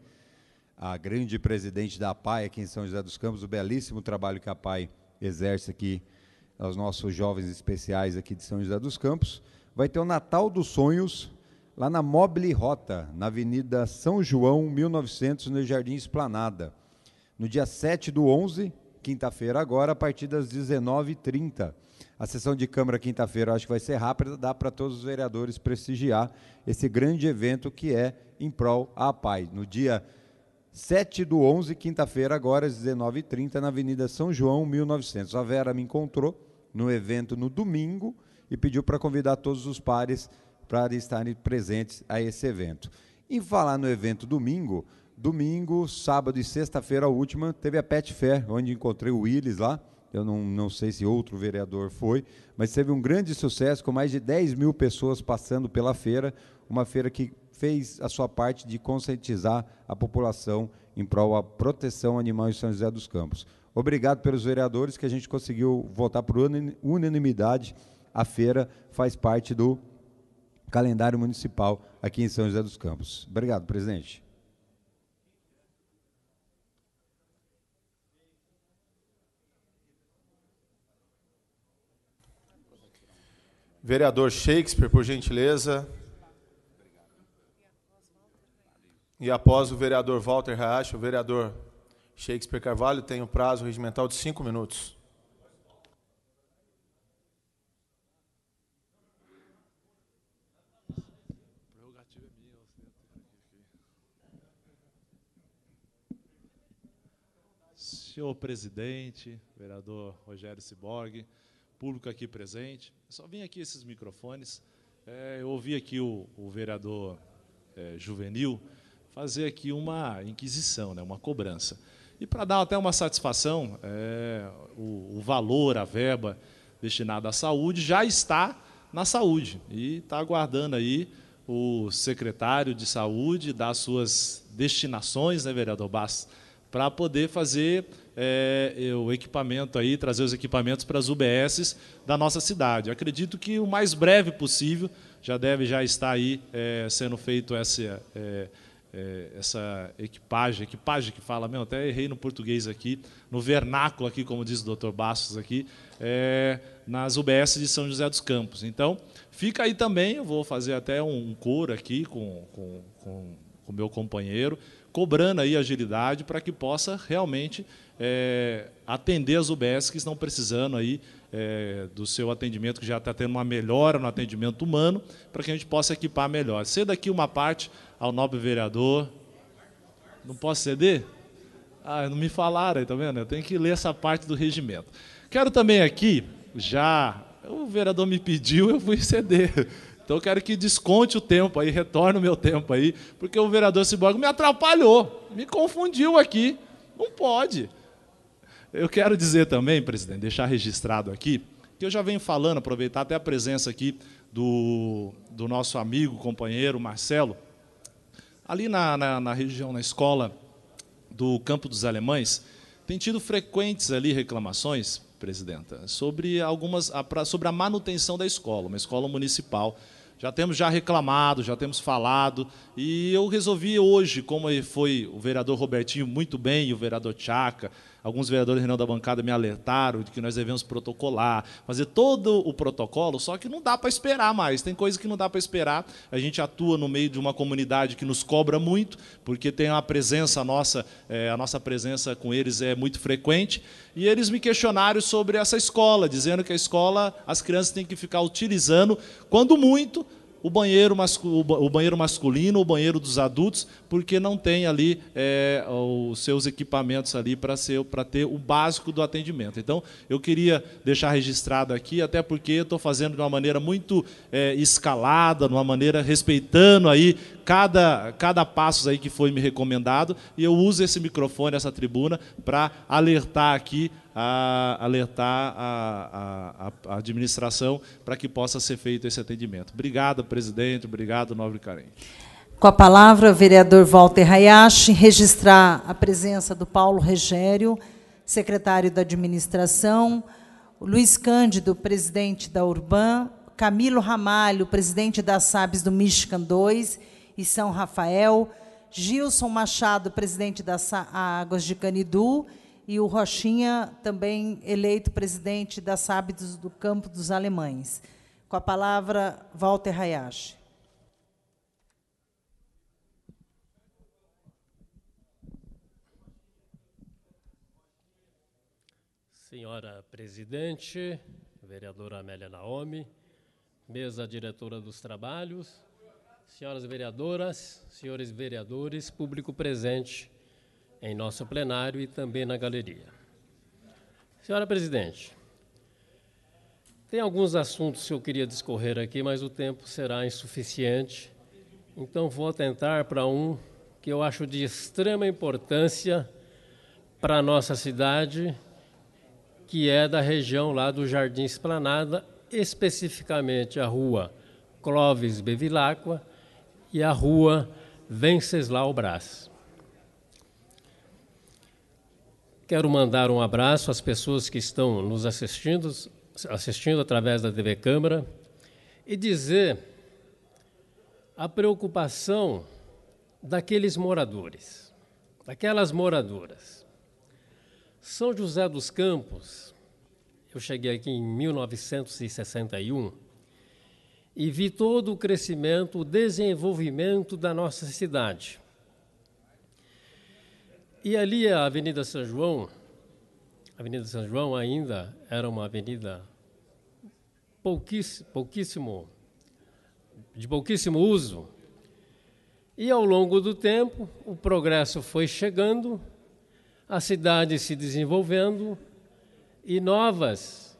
a grande presidente da PAI aqui em São José dos Campos, o belíssimo trabalho que a PAI exerce aqui aos nossos jovens especiais aqui de São José dos Campos. Vai ter o Natal dos Sonhos lá na Mobile Rota, na Avenida São João, 1900, no Jardim Esplanada. No dia 7 do 11, quinta-feira agora, a partir das 19h30. A sessão de Câmara quinta-feira acho que vai ser rápida, dá para todos os vereadores prestigiar esse grande evento que é em prol à paz. No dia 7 do 11, quinta-feira, agora às 19h30, na Avenida São João, 1900. A Vera me encontrou no evento no domingo e pediu para convidar todos os pares para estarem presentes a esse evento. Em falar no evento domingo, domingo, sábado e sexta-feira, a última, teve a Pet Fair, onde encontrei o Willis lá eu não, não sei se outro vereador foi, mas teve um grande sucesso com mais de 10 mil pessoas passando pela feira, uma feira que fez a sua parte de conscientizar a população em prol da proteção animal em São José dos Campos. Obrigado pelos vereadores que a gente conseguiu votar por unanimidade. A feira faz parte do calendário municipal aqui em São José dos Campos. Obrigado, presidente. Vereador Shakespeare, por gentileza. E após o vereador Walter Raach, o vereador Shakespeare Carvalho tem o um prazo regimental de cinco minutos. Senhor presidente, vereador Rogério Ciborgue, público aqui presente. Só vim aqui esses microfones. É, eu ouvi aqui o, o vereador é, Juvenil fazer aqui uma inquisição, né, uma cobrança. E para dar até uma satisfação, é, o, o, valor, a verba destinada à saúde já está na saúde e está aguardando aí o secretário de saúde dar suas destinações, né, vereador Bass, para poder fazer é, é, o equipamento aí, trazer os equipamentos para as UBSs da nossa cidade. acredito que o mais breve possível já deve já estar aí é, sendo feito essa, é, é, essa equipagem, equipagem que fala, meu, até errei no português aqui, no vernáculo aqui, como diz o Dr. Bastos aqui, é, nas UBS de São José dos Campos. Então, fica aí também, eu vou fazer até um, coro aqui com, com, com o meu companheiro, cobrando aí agilidade para que possa realmente é, atender as UBS que estão precisando aí é, do seu atendimento, que já está tendo uma melhora no atendimento humano, para que a gente possa equipar melhor. Cedo aqui uma parte ao nobre vereador. Não posso ceder? Ah, não me falaram, tá vendo? Eu tenho que ler essa parte do regimento. Quero também aqui, já. O vereador me pediu, eu fui ceder. Então eu quero que desconte o tempo aí, retorne o meu tempo aí, porque o vereador Ciborgo me atrapalhou, me confundiu aqui. Não pode. Eu quero dizer também, presidente, deixar registrado aqui, que eu já venho falando, aproveitar até a presença aqui do, do nosso amigo, companheiro Marcelo, ali na, na, na região, na escola do Campo dos Alemães, tem tido frequentes ali reclamações, presidenta, sobre algumas sobre a manutenção da escola, uma escola municipal. Já temos já reclamado, já temos falado, e eu resolvi hoje, como foi o vereador Robertinho muito bem, e o vereador Tchaca, alguns vereadores da bancada me alertaram de que nós devemos protocolar, fazer todo o protocolo, só que não dá para esperar mais. Tem coisa que não dá para esperar. A gente atua no meio de uma comunidade que nos cobra muito, porque tem uma presença nossa, é, a nossa presença com eles é muito frequente. E eles me questionaram sobre essa escola, dizendo que a escola as crianças têm que ficar utilizando, quando muito, o banheiro, o banheiro masculino, o banheiro dos adultos, porque não tem ali é, os seus equipamentos ali para ter o básico do atendimento. Então, eu queria deixar registrado aqui, até porque estou fazendo de uma maneira muito é, escalada, de uma maneira respeitando aí cada, cada passo aí que foi me recomendado, e eu uso esse microfone, essa tribuna, para alertar aqui a alertar a, a, a administração para que possa ser feito esse atendimento. Obrigado, presidente. Obrigado, nobre carente. Com a palavra, o vereador Walter Hayashi, registrar a presença do Paulo Regério, secretário da administração, Luiz Cândido, presidente da Urban, Camilo Ramalho, presidente da Sabes do Michigan 2 e São Rafael, Gilson Machado, presidente da Águas de Canidu, e o Rochinha, também eleito presidente da Sábados do Campo dos Alemães. Com a palavra, Walter Hayashi. Senhora presidente, vereadora Amélia Naomi, mesa diretora dos trabalhos, senhoras vereadoras, senhores vereadores, público presente em nosso plenário e também na galeria. Senhora Presidente, tem alguns assuntos que eu queria discorrer aqui, mas o tempo será insuficiente, então vou atentar para um que eu acho de extrema importância para a nossa cidade, que é da região lá do Jardim Esplanada, especificamente a rua Clóvis Bevilacqua e a rua Venceslau Brás. Quero mandar um abraço às pessoas que estão nos assistindo, assistindo através da TV Câmara, e dizer a preocupação daqueles moradores, daquelas moradoras. São José dos Campos, eu cheguei aqui em 1961 e vi todo o crescimento, o desenvolvimento da nossa cidade. E ali a Avenida São João, a Avenida São João ainda era uma avenida pouquíssimo, pouquíssimo de pouquíssimo uso. E ao longo do tempo, o progresso foi chegando, a cidade se desenvolvendo e novas,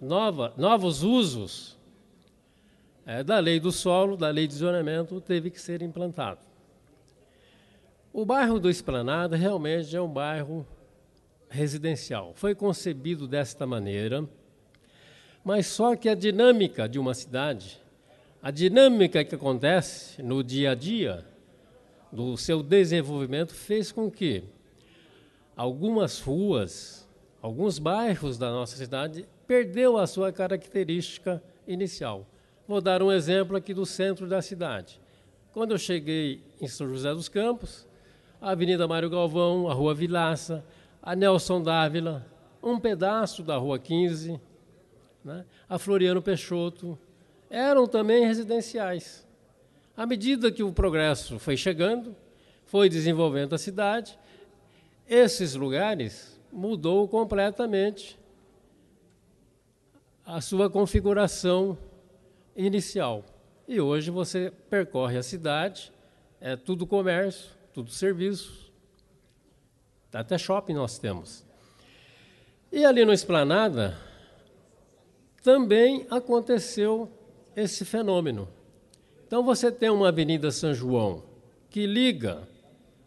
nova, novos usos é, da lei do solo, da lei de zoneamento, teve que ser implantado. O bairro do Esplanada realmente é um bairro residencial. Foi concebido desta maneira, mas só que a dinâmica de uma cidade, a dinâmica que acontece no dia a dia do seu desenvolvimento fez com que algumas ruas, alguns bairros da nossa cidade perdeu a sua característica inicial. Vou dar um exemplo aqui do centro da cidade. Quando eu cheguei em São José dos Campos, a Avenida Mário Galvão, a Rua Vilaça, a Nelson Dávila, um pedaço da Rua 15, né? a Floriano Peixoto, eram também residenciais. À medida que o progresso foi chegando, foi desenvolvendo a cidade, esses lugares mudou completamente a sua configuração inicial. E hoje você percorre a cidade, é tudo comércio, dos serviço. Tá, até shopping nós temos. E ali no Esplanada também aconteceu esse fenômeno. Então você tem uma Avenida São João que liga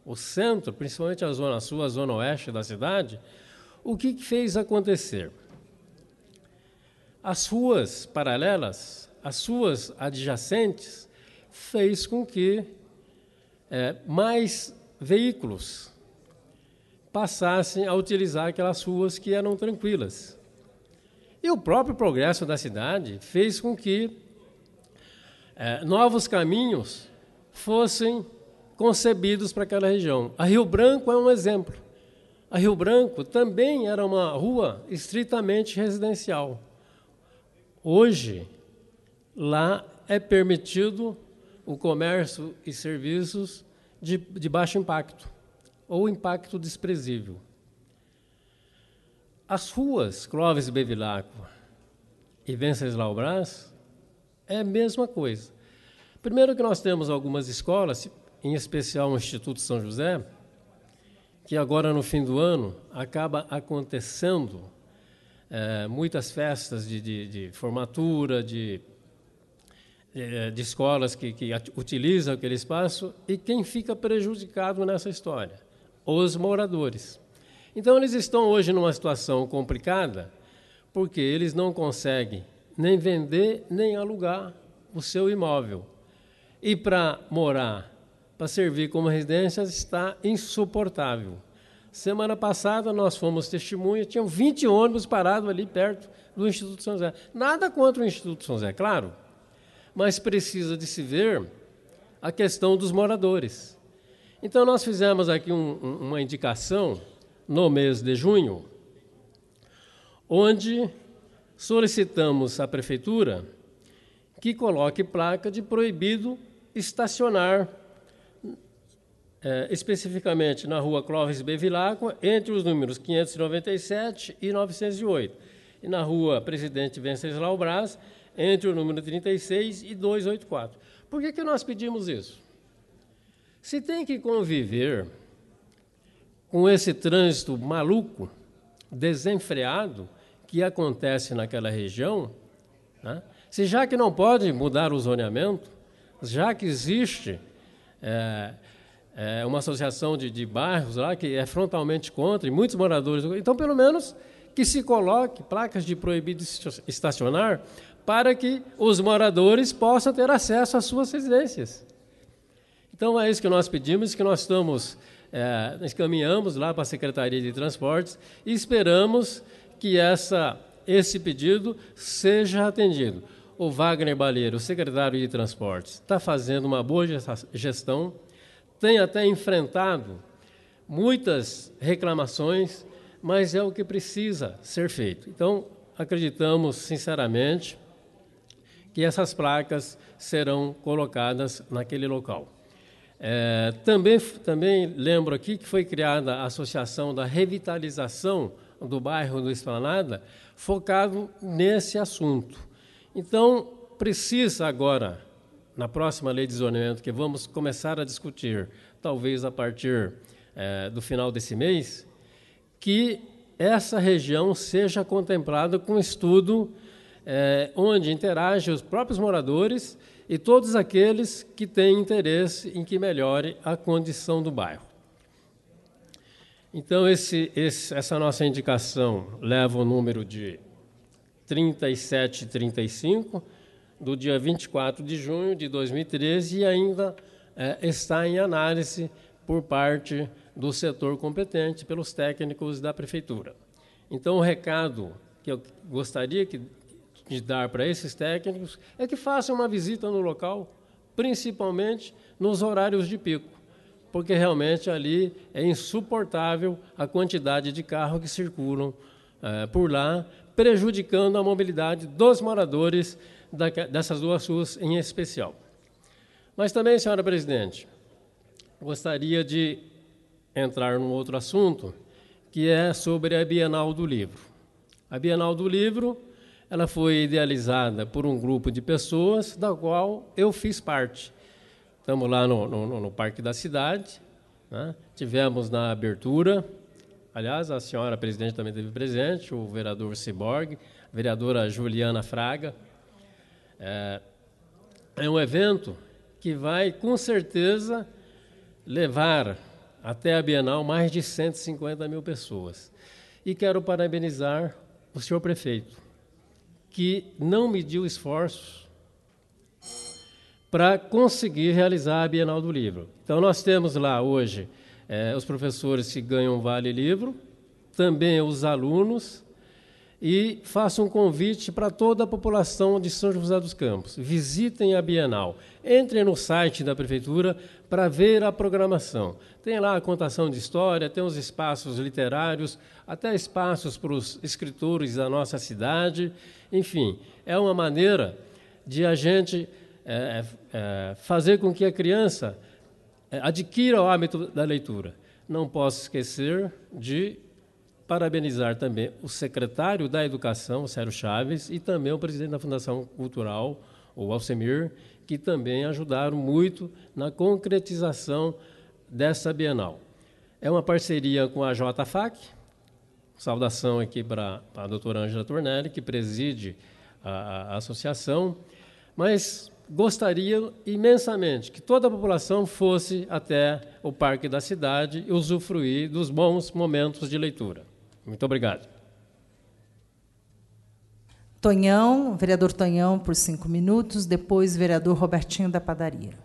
o centro, principalmente a zona sul, a zona oeste da cidade. O que, que fez acontecer? As ruas paralelas, as ruas adjacentes, fez com que é, mais veículos passassem a utilizar aquelas ruas que eram tranquilas. E o próprio progresso da cidade fez com que é, novos caminhos fossem concebidos para aquela região. A Rio Branco é um exemplo. A Rio Branco também era uma rua estritamente residencial. Hoje, lá é permitido o comércio e serviços de, de baixo impacto ou impacto desprezível. As ruas Clóvis Bevilacqua e Venceslau Braz é a mesma coisa. Primeiro que nós temos algumas escolas, em especial o Instituto São José, que agora no fim do ano acaba acontecendo é, muitas festas de, de, de formatura, de eh, eh, de escolas que, que utilizam aquele espaço e quem fica prejudicado nessa história? Os moradores. Então, eles estão hoje numa situação complicada porque eles não conseguem nem vender nem alugar o seu imóvel. E para morar, para servir como residência, está insuportável. Semana passada nós fomos testemunha, tinham 20 ônibus parados ali perto do Instituto São José. Nada contra o Instituto São José, claro mas precisa de se ver a questão dos moradores. Então, nós fizemos aqui um, uma indicação no mês de junho, onde solicitamos à Prefeitura que coloque placa de proibido estacionar, é, especificamente na rua Clóvis Bevilacqua, entre os números 597 e 908, e na rua Presidente Venceslau Braz, entre o número 36 e 284. Por que, que nós pedimos isso? Se tem que conviver com esse trânsito maluco, desenfreado, que acontece naquela região, né? se já que não pode mudar o zoneamento, já que existe é, é uma associação de, de bairros lá que é frontalmente contra, e muitos moradores. Então, pelo menos que se coloque placas de proibido estacionar para que os moradores possam ter acesso às suas residências. Então é isso que nós pedimos, que nós estamos, é, nós caminhamos lá para a Secretaria de Transportes e esperamos que essa, esse pedido seja atendido. O Wagner Baleiro, secretário de Transportes, está fazendo uma boa gestão, tem até enfrentado muitas reclamações, mas é o que precisa ser feito. Então, acreditamos sinceramente que essas placas serão colocadas naquele local. É, também, também lembro aqui que foi criada a Associação da Revitalização do Bairro do Esplanada, focado nesse assunto. Então, precisa agora, na próxima lei de zoneamento, que vamos começar a discutir, talvez a partir é, do final desse mês, que essa região seja contemplada com estudo é, onde interagem os próprios moradores e todos aqueles que têm interesse em que melhore a condição do bairro. Então, esse, esse, essa nossa indicação leva o número de 3735, do dia 24 de junho de 2013, e ainda é, está em análise por parte do setor competente, pelos técnicos da prefeitura. Então, o recado que eu gostaria que de dar para esses técnicos é que façam uma visita no local, principalmente nos horários de pico, porque realmente ali é insuportável a quantidade de carros que circulam eh, por lá, prejudicando a mobilidade dos moradores da, dessas duas ruas em especial. Mas também, senhora presidente, gostaria de entrar num outro assunto, que é sobre a Bienal do Livro. A Bienal do Livro ela foi idealizada por um grupo de pessoas da qual eu fiz parte. Estamos lá no, no, no Parque da Cidade, né? tivemos na abertura, aliás, a senhora presidente também teve presente, o vereador Ciborgue, a vereadora Juliana Fraga. É, é um evento que vai, com certeza, levar até a Bienal mais de 150 mil pessoas. E quero parabenizar o senhor prefeito, que não mediu esforços para conseguir realizar a Bienal do Livro. Então, nós temos lá hoje é, os professores que ganham Vale Livro, também os alunos, e faço um convite para toda a população de São José dos Campos. Visitem a Bienal. Entrem no site da Prefeitura para ver a programação. Tem lá a contação de história, tem os espaços literários, até espaços para os escritores da nossa cidade. Enfim, é uma maneira de a gente é, é, é fazer com que a criança é, adquira o hábito da leitura. Não posso esquecer de parabenizar também o secretário da Educação, Sérgio Chaves, e também o presidente da Fundação Cultural, o Alcemir, que também ajudaram muito na concretização dessa Bienal. É uma parceria com a JFAC, Saudação aqui para a doutora Ângela Tornelli, que preside a, a associação, mas gostaria imensamente que toda a população fosse até o Parque da Cidade e usufruir dos bons momentos de leitura. Muito obrigado. Tonhão, vereador Tonhão, por cinco minutos, depois vereador Robertinho da Padaria.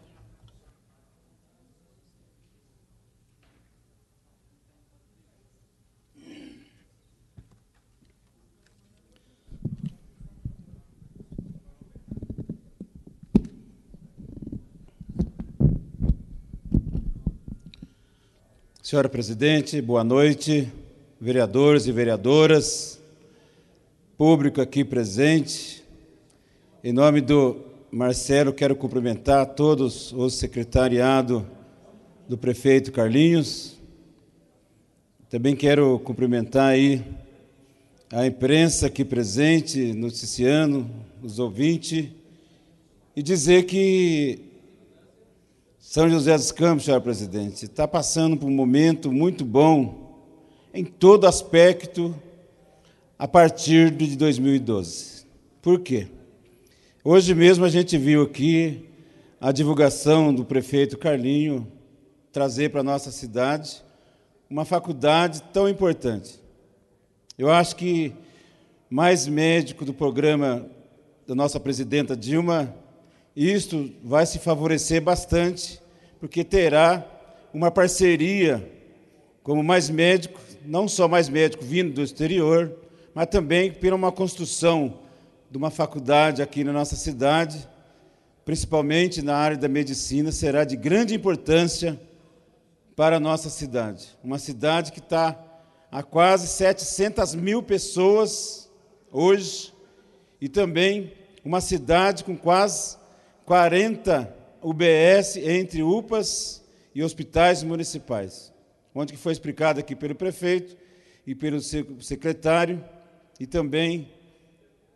Senhora presidente, boa noite, vereadores e vereadoras, público aqui presente. Em nome do Marcelo, quero cumprimentar todos o secretariado do prefeito Carlinhos. Também quero cumprimentar aí a imprensa aqui presente, noticiando, os ouvintes, e dizer que são José dos Campos, senhor presidente, está passando por um momento muito bom em todo aspecto a partir de 2012. Por quê? Hoje mesmo a gente viu aqui a divulgação do prefeito Carlinho trazer para a nossa cidade uma faculdade tão importante. Eu acho que mais médico do programa da nossa presidenta Dilma isto vai se favorecer bastante, porque terá uma parceria como mais médico, não só mais médico vindo do exterior, mas também pela uma construção de uma faculdade aqui na nossa cidade, principalmente na área da medicina, será de grande importância para a nossa cidade. Uma cidade que está a quase 700 mil pessoas hoje, e também uma cidade com quase 40 UBS entre UPAs e hospitais municipais, onde que foi explicado aqui pelo prefeito e pelo secretário e também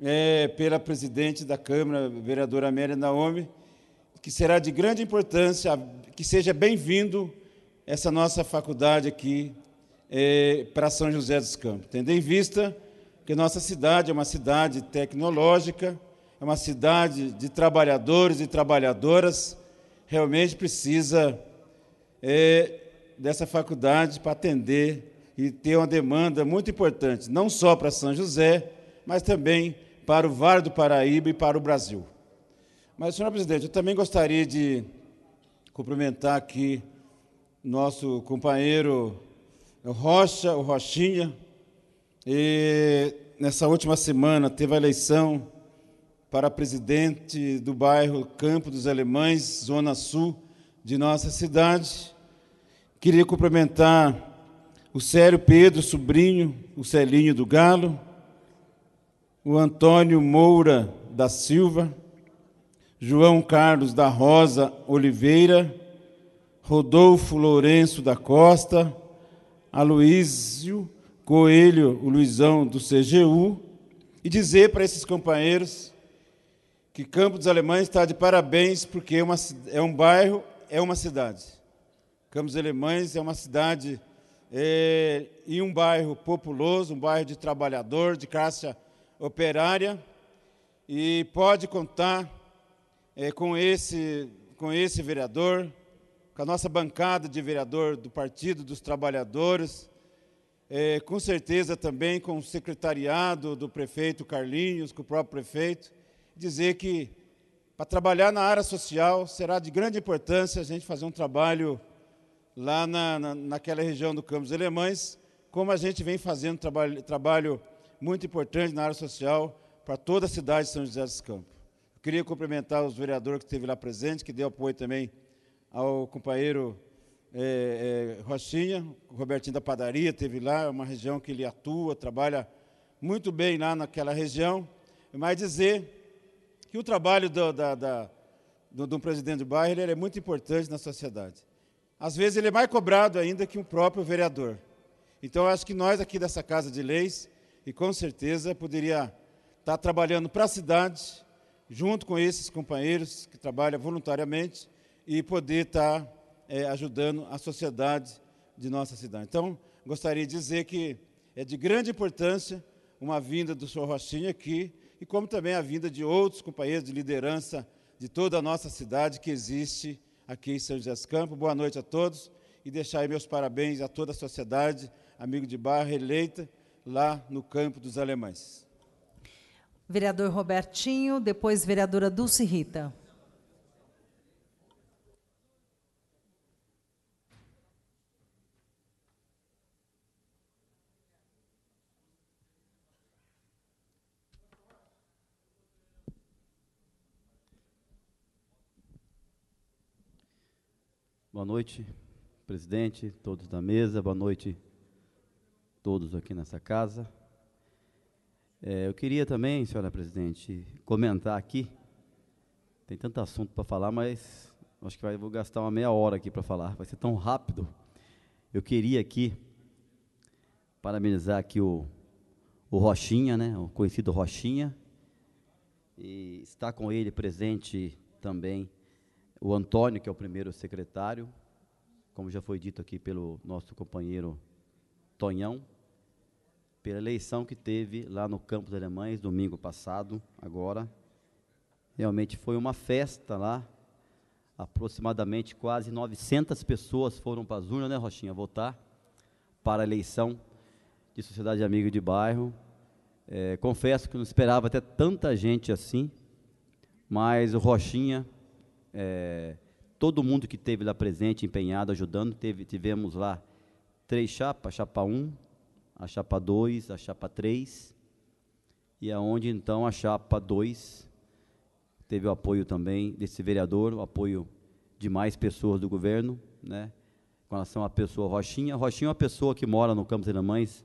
é, pela presidente da Câmara, vereadora Amélia Naomi, que será de grande importância, que seja bem-vindo essa nossa faculdade aqui é, para São José dos Campos, tendo em vista que nossa cidade é uma cidade tecnológica, é uma cidade de trabalhadores e trabalhadoras, realmente precisa é, dessa faculdade para atender e ter uma demanda muito importante, não só para São José, mas também para o Vale do Paraíba e para o Brasil. Mas, senhor presidente, eu também gostaria de cumprimentar aqui nosso companheiro Rocha, o Rochinha. E nessa última semana teve a eleição para presidente do bairro Campo dos Alemães, Zona Sul de nossa cidade. Queria cumprimentar o Célio Pedro, sobrinho, o Celinho do Galo, o Antônio Moura da Silva, João Carlos da Rosa Oliveira, Rodolfo Lourenço da Costa, Aloísio Coelho, o Luizão do CGU, e dizer para esses companheiros que Campo dos Alemães está de parabéns porque é, uma, é um bairro, é uma cidade. Campos dos Alemães é uma cidade é, e um bairro populoso, um bairro de trabalhador, de classe operária, e pode contar é, com, esse, com esse vereador, com a nossa bancada de vereador do Partido dos Trabalhadores, é, com certeza também com o secretariado do prefeito Carlinhos, com o próprio prefeito, dizer que para trabalhar na área social será de grande importância a gente fazer um trabalho lá na, na, naquela região do Campos Alemães, como a gente vem fazendo trabalho, trabalho muito importante na área social para toda a cidade de São José dos Campos. Eu queria cumprimentar os vereadores que esteve lá presente, que deu apoio também ao companheiro é, é, Rochinha, o Robertinho da Padaria teve lá, é uma região que ele atua, trabalha muito bem lá naquela região. Mas dizer que o trabalho do, da, da, do, do presidente do bairro ele é muito importante na sociedade. Às vezes ele é mais cobrado ainda que o próprio vereador. Então, acho que nós aqui dessa Casa de Leis, e com certeza poderia estar trabalhando para a cidade, junto com esses companheiros que trabalham voluntariamente, e poder estar é, ajudando a sociedade de nossa cidade. Então, gostaria de dizer que é de grande importância uma vinda do senhor Rochinha aqui e como também a vinda de outros companheiros de liderança de toda a nossa cidade que existe aqui em São José dos Campos. Boa noite a todos e deixar aí meus parabéns a toda a sociedade, amigo de bairro, eleita, lá no campo dos alemães. Vereador Robertinho, depois vereadora Dulce Rita. Boa noite, presidente, todos da mesa, boa noite, todos aqui nessa casa. É, eu queria também, senhora presidente, comentar aqui. Tem tanto assunto para falar, mas acho que vai, vou gastar uma meia hora aqui para falar, vai ser tão rápido. Eu queria aqui parabenizar aqui o, o Rochinha, né, o conhecido Rochinha, e estar com ele presente também o Antônio, que é o primeiro secretário, como já foi dito aqui pelo nosso companheiro Tonhão, pela eleição que teve lá no Campo dos Alemães, domingo passado, agora. Realmente foi uma festa lá, aproximadamente quase 900 pessoas foram para as urnas, né, Rochinha, votar para a eleição de Sociedade Amiga de Bairro. É, confesso que não esperava até tanta gente assim, mas o Rochinha é, todo mundo que teve lá presente, empenhado, ajudando, teve, tivemos lá três chapas, a chapa 1, a chapa 2, a chapa 3, e aonde então a chapa 2 teve o apoio também desse vereador, o apoio de mais pessoas do governo, né? Com relação à pessoa Rochinha, Rochinha é uma pessoa que mora no Campos Mães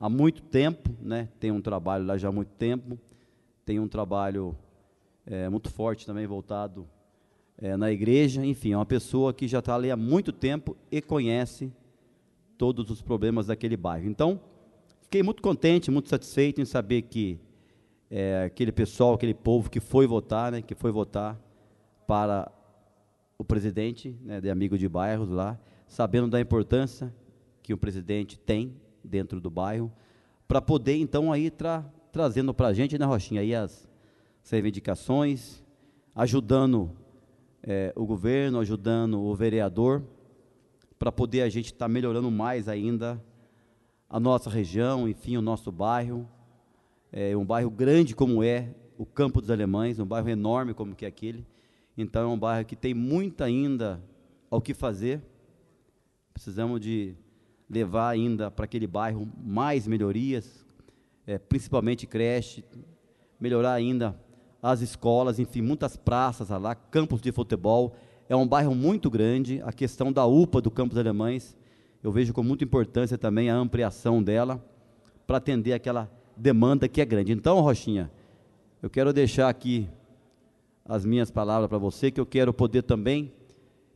há muito tempo, né? Tem um trabalho lá já há muito tempo, tem um trabalho é, muito forte também voltado é, na igreja, enfim, é uma pessoa que já está ali há muito tempo e conhece todos os problemas daquele bairro. Então, fiquei muito contente, muito satisfeito em saber que é, aquele pessoal, aquele povo que foi votar, né, que foi votar para o presidente, né, de amigo de bairros lá, sabendo da importância que o presidente tem dentro do bairro, para poder então aí tra trazendo para a gente, né, Rochinha, aí as, as reivindicações, ajudando é, o governo, ajudando o vereador, para poder a gente estar tá melhorando mais ainda a nossa região, enfim, o nosso bairro. É um bairro grande como é o Campo dos Alemães, um bairro enorme como que é aquele. Então é um bairro que tem muito ainda ao que fazer. Precisamos de levar ainda para aquele bairro mais melhorias, é, principalmente creche, melhorar ainda as escolas, enfim, muitas praças lá, campos de futebol. É um bairro muito grande. A questão da UPA do Campos Alemães, eu vejo com muita importância também a ampliação dela para atender aquela demanda que é grande. Então, Rochinha, eu quero deixar aqui as minhas palavras para você, que eu quero poder também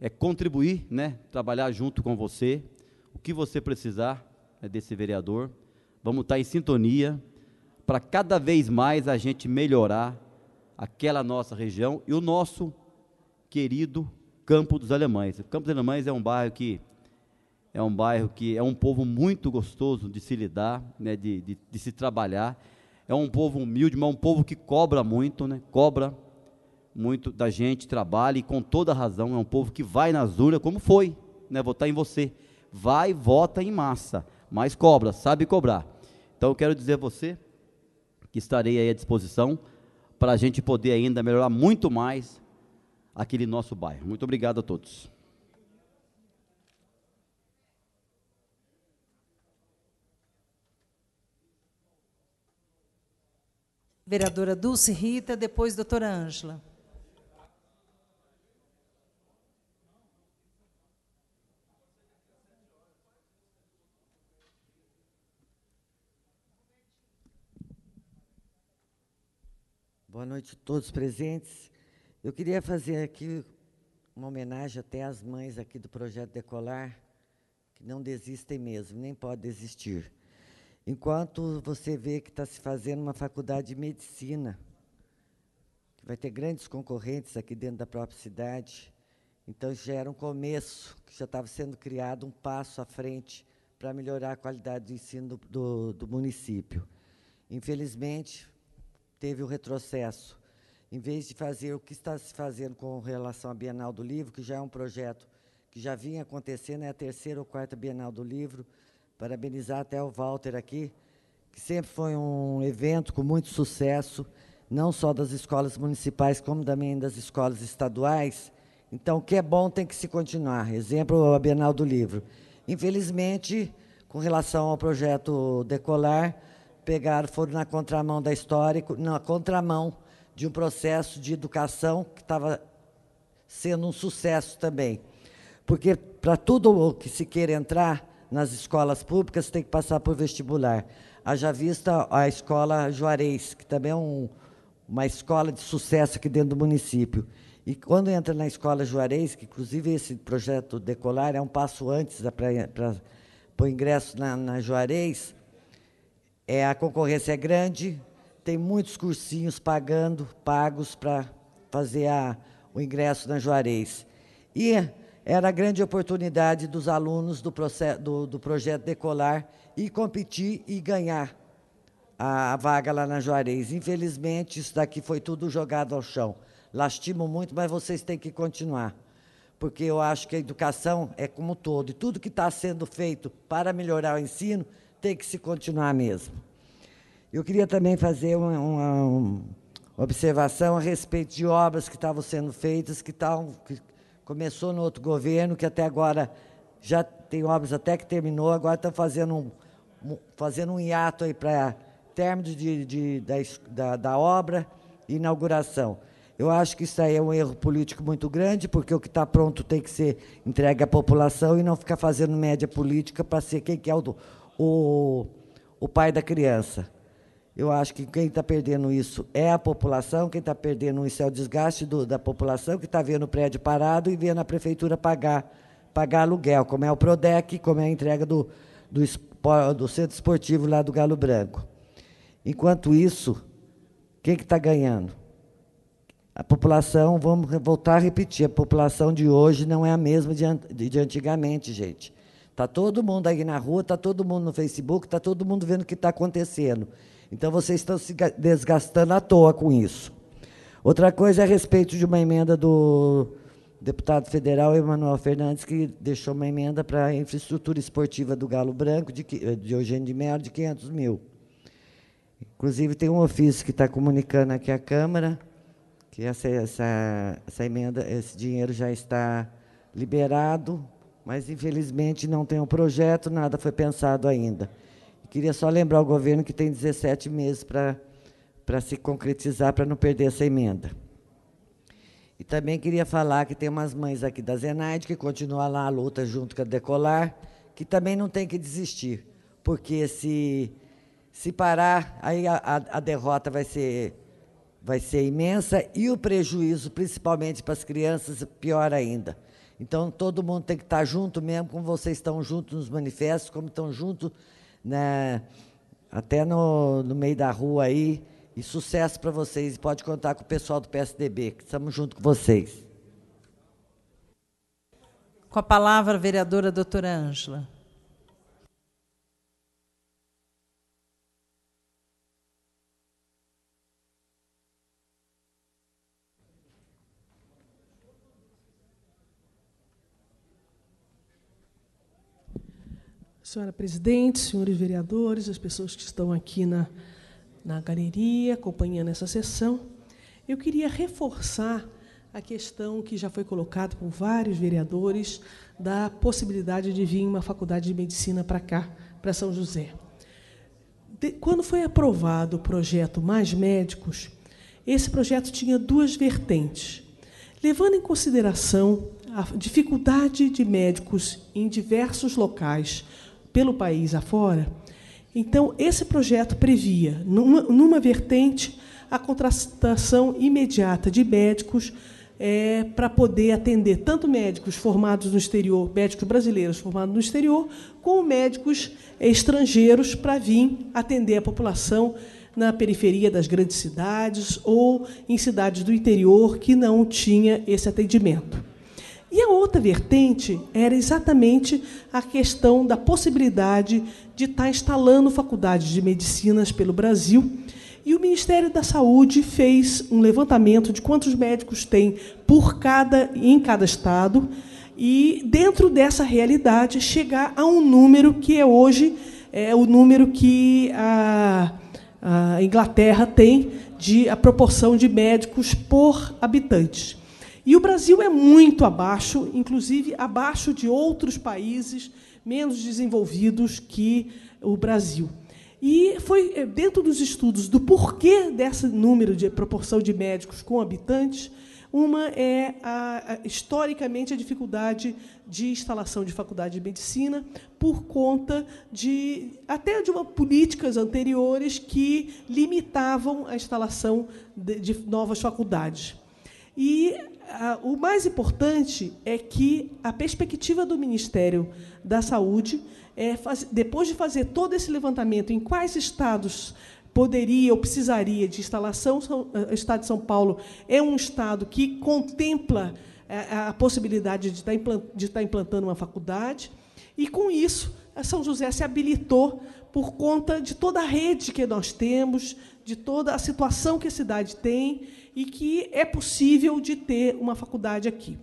é, contribuir, né, trabalhar junto com você, o que você precisar né, desse vereador. Vamos estar tá em sintonia para cada vez mais a gente melhorar aquela nossa região e o nosso querido Campo dos Alemães. O Campo dos Alemães é um bairro que é um bairro que é um povo muito gostoso de se lidar, né, de, de, de se trabalhar. É um povo humilde, mas é um povo que cobra muito, né, cobra muito da gente, trabalha e com toda razão. É um povo que vai nas urnas, como foi, né, votar em você. Vai, vota em massa, mas cobra, sabe cobrar. Então eu quero dizer a você que estarei aí à disposição para a gente poder ainda melhorar muito mais aquele nosso bairro. Muito obrigado a todos. Vereadora Dulce Rita, depois doutora Ângela. Boa noite a todos presentes. Eu queria fazer aqui uma homenagem até às mães aqui do projeto Decolar, que não desistem mesmo, nem podem desistir. Enquanto você vê que está se fazendo uma faculdade de medicina, que vai ter grandes concorrentes aqui dentro da própria cidade, então já era um começo, que já estava sendo criado um passo à frente para melhorar a qualidade do ensino do, do, do município. Infelizmente, teve o retrocesso. Em vez de fazer o que está se fazendo com relação à Bienal do Livro, que já é um projeto que já vinha acontecendo, é a terceira ou quarta Bienal do Livro. Parabenizar até o Walter aqui, que sempre foi um evento com muito sucesso, não só das escolas municipais, como também das escolas estaduais. Então, o que é bom tem que se continuar. Exemplo, a Bienal do Livro. Infelizmente, com relação ao projeto Decolar, pegaram, foram na contramão da história, na contramão de um processo de educação que estava sendo um sucesso também. Porque para tudo o que se queira entrar nas escolas públicas tem que passar por vestibular. Haja vista a escola Juarez, que também é um, uma escola de sucesso aqui dentro do município. E quando entra na escola Juarez, que inclusive esse projeto decolar é um passo antes para o ingresso na, na Juarez, é, a concorrência é grande, tem muitos cursinhos pagando, pagos para fazer a, o ingresso na Juarez. E era a grande oportunidade dos alunos do, do, do projeto Decolar e competir e ganhar a, a vaga lá na Juarez. Infelizmente, isso daqui foi tudo jogado ao chão. Lastimo muito, mas vocês têm que continuar porque eu acho que a educação é como um todo, e tudo que está sendo feito para melhorar o ensino tem que se continuar mesmo. Eu queria também fazer uma, uma, uma observação a respeito de obras que estavam sendo feitas, que, tavam, que começou no outro governo, que até agora já tem obras até que terminou, agora estão fazendo um, fazendo um hiato aí para término de, de, da, da, da obra e inauguração. Eu acho que isso aí é um erro político muito grande, porque o que está pronto tem que ser entregue à população e não ficar fazendo média política para ser quem que é o, o, o pai da criança. Eu acho que quem está perdendo isso é a população, quem está perdendo isso é o desgaste do, da população, que está vendo o prédio parado e vendo a prefeitura pagar, pagar aluguel, como é o PRODEC, como é a entrega do, do, do centro esportivo lá do Galo Branco. Enquanto isso, quem que está ganhando? A população, vamos voltar a repetir, a população de hoje não é a mesma de, de antigamente, gente. Está todo mundo aí na rua, está todo mundo no Facebook, está todo mundo vendo o que está acontecendo. Então vocês estão se desgastando à toa com isso. Outra coisa é a respeito de uma emenda do deputado federal Emanuel Fernandes, que deixou uma emenda para a infraestrutura esportiva do Galo Branco, de, de Eugênio de Mello, de 500 mil. Inclusive, tem um ofício que está comunicando aqui à Câmara que essa, essa, essa emenda, esse dinheiro já está liberado mas infelizmente não tem um projeto, nada foi pensado ainda. Queria só lembrar ao governo que tem 17 meses para, para se concretizar, para não perder essa emenda. E também queria falar que tem umas mães aqui da Zenaide que continuam lá a luta junto com a Decolar, que também não tem que desistir, porque se, se parar, aí a, a, a derrota vai ser, vai ser imensa e o prejuízo, principalmente para as crianças, pior ainda então, todo mundo tem que estar junto mesmo, como vocês estão juntos nos manifestos, como estão juntos né, até no, no meio da rua aí. E sucesso para vocês. Pode contar com o pessoal do PSDB, que estamos junto com vocês. Com a palavra, a vereadora doutora Ângela. Senhora presidente, senhores vereadores, as pessoas que estão aqui na, na galeria acompanhando essa sessão, eu queria reforçar a questão que já foi colocada por vários vereadores da possibilidade de vir uma faculdade de medicina para cá, para São José. De, quando foi aprovado o projeto Mais Médicos, esse projeto tinha duas vertentes. Levando em consideração a dificuldade de médicos em diversos locais pelo país afora. Então, esse projeto previa, numa, numa vertente, a contratação imediata de médicos é, para poder atender tanto médicos formados no exterior, médicos brasileiros formados no exterior, como médicos é, estrangeiros para vir atender a população na periferia das grandes cidades ou em cidades do interior que não tinha esse atendimento. E a outra vertente era exatamente a questão da possibilidade de estar tá instalando faculdades de medicinas pelo Brasil. E o Ministério da Saúde fez um levantamento de quantos médicos tem por cada em cada estado e dentro dessa realidade chegar a um número que é hoje é o número que a, a Inglaterra tem de a proporção de médicos por habitante. E o Brasil é muito abaixo, inclusive abaixo de outros países menos desenvolvidos que o Brasil. E foi eh, dentro dos estudos do porquê desse número de proporção de médicos com habitantes, uma é a, a, historicamente a dificuldade de instalação de faculdade de medicina por conta de até de uma, políticas anteriores que limitavam a instalação de, de novas faculdades. E ah, o mais importante é que a perspectiva do Ministério da Saúde, é, depois de fazer todo esse levantamento em quais estados poderia ou precisaria de instalação, o ah, Estado de São Paulo é um Estado que contempla eh, a, possibilidade de tá estar tá implantando uma faculdade, e com isso, eh, São José se habilitou por conta de toda a rede que nós temos, de toda a situação que a cidade tem e que é possível de ter uma faculdade aqui.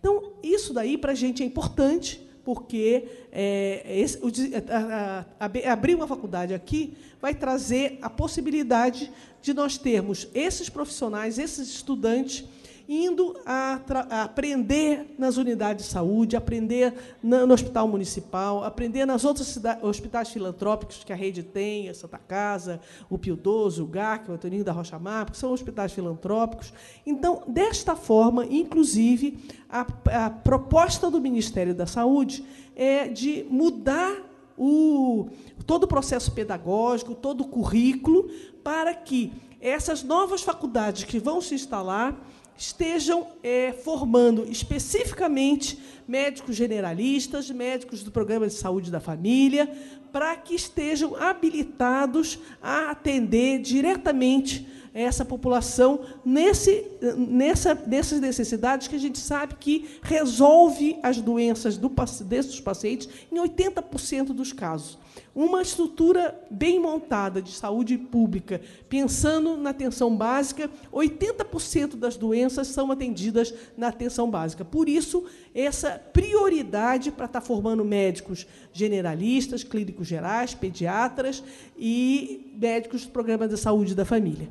Então, isso daí para a gente é importante, porque é, esse, o, a, a, abrir uma faculdade aqui vai trazer a possibilidade de nós termos esses profissionais, esses estudantes indo a, aprender nas unidades de saúde, aprender na, no hospital municipal, aprender nas outras hospitais filantrópicos que a rede tem, a Santa Casa, o Pio XII, o GAC, o Antoninho da Rocha Mar, porque são hospitais filantrópicos. Então, desta forma, inclusive, a, a proposta do Ministério da Saúde é de mudar o, todo o processo pedagógico, todo o currículo, para que essas novas faculdades que vão se instalar estejam é, formando especificamente médicos generalistas, médicos do programa de saúde da família, para que estejam habilitados a atender diretamente essa população nesse, nessa, nessas necessidades que a gente sabe que resolve as doenças do, desses pacientes em 80% dos casos. Uma estrutura bem montada de saúde pública, pensando na atenção básica, 80% das doenças são atendidas na atenção básica. Por isso, essa prioridade para estar tá formando médicos generalistas, clínicos gerais, pediatras e médicos do programa de saúde da família.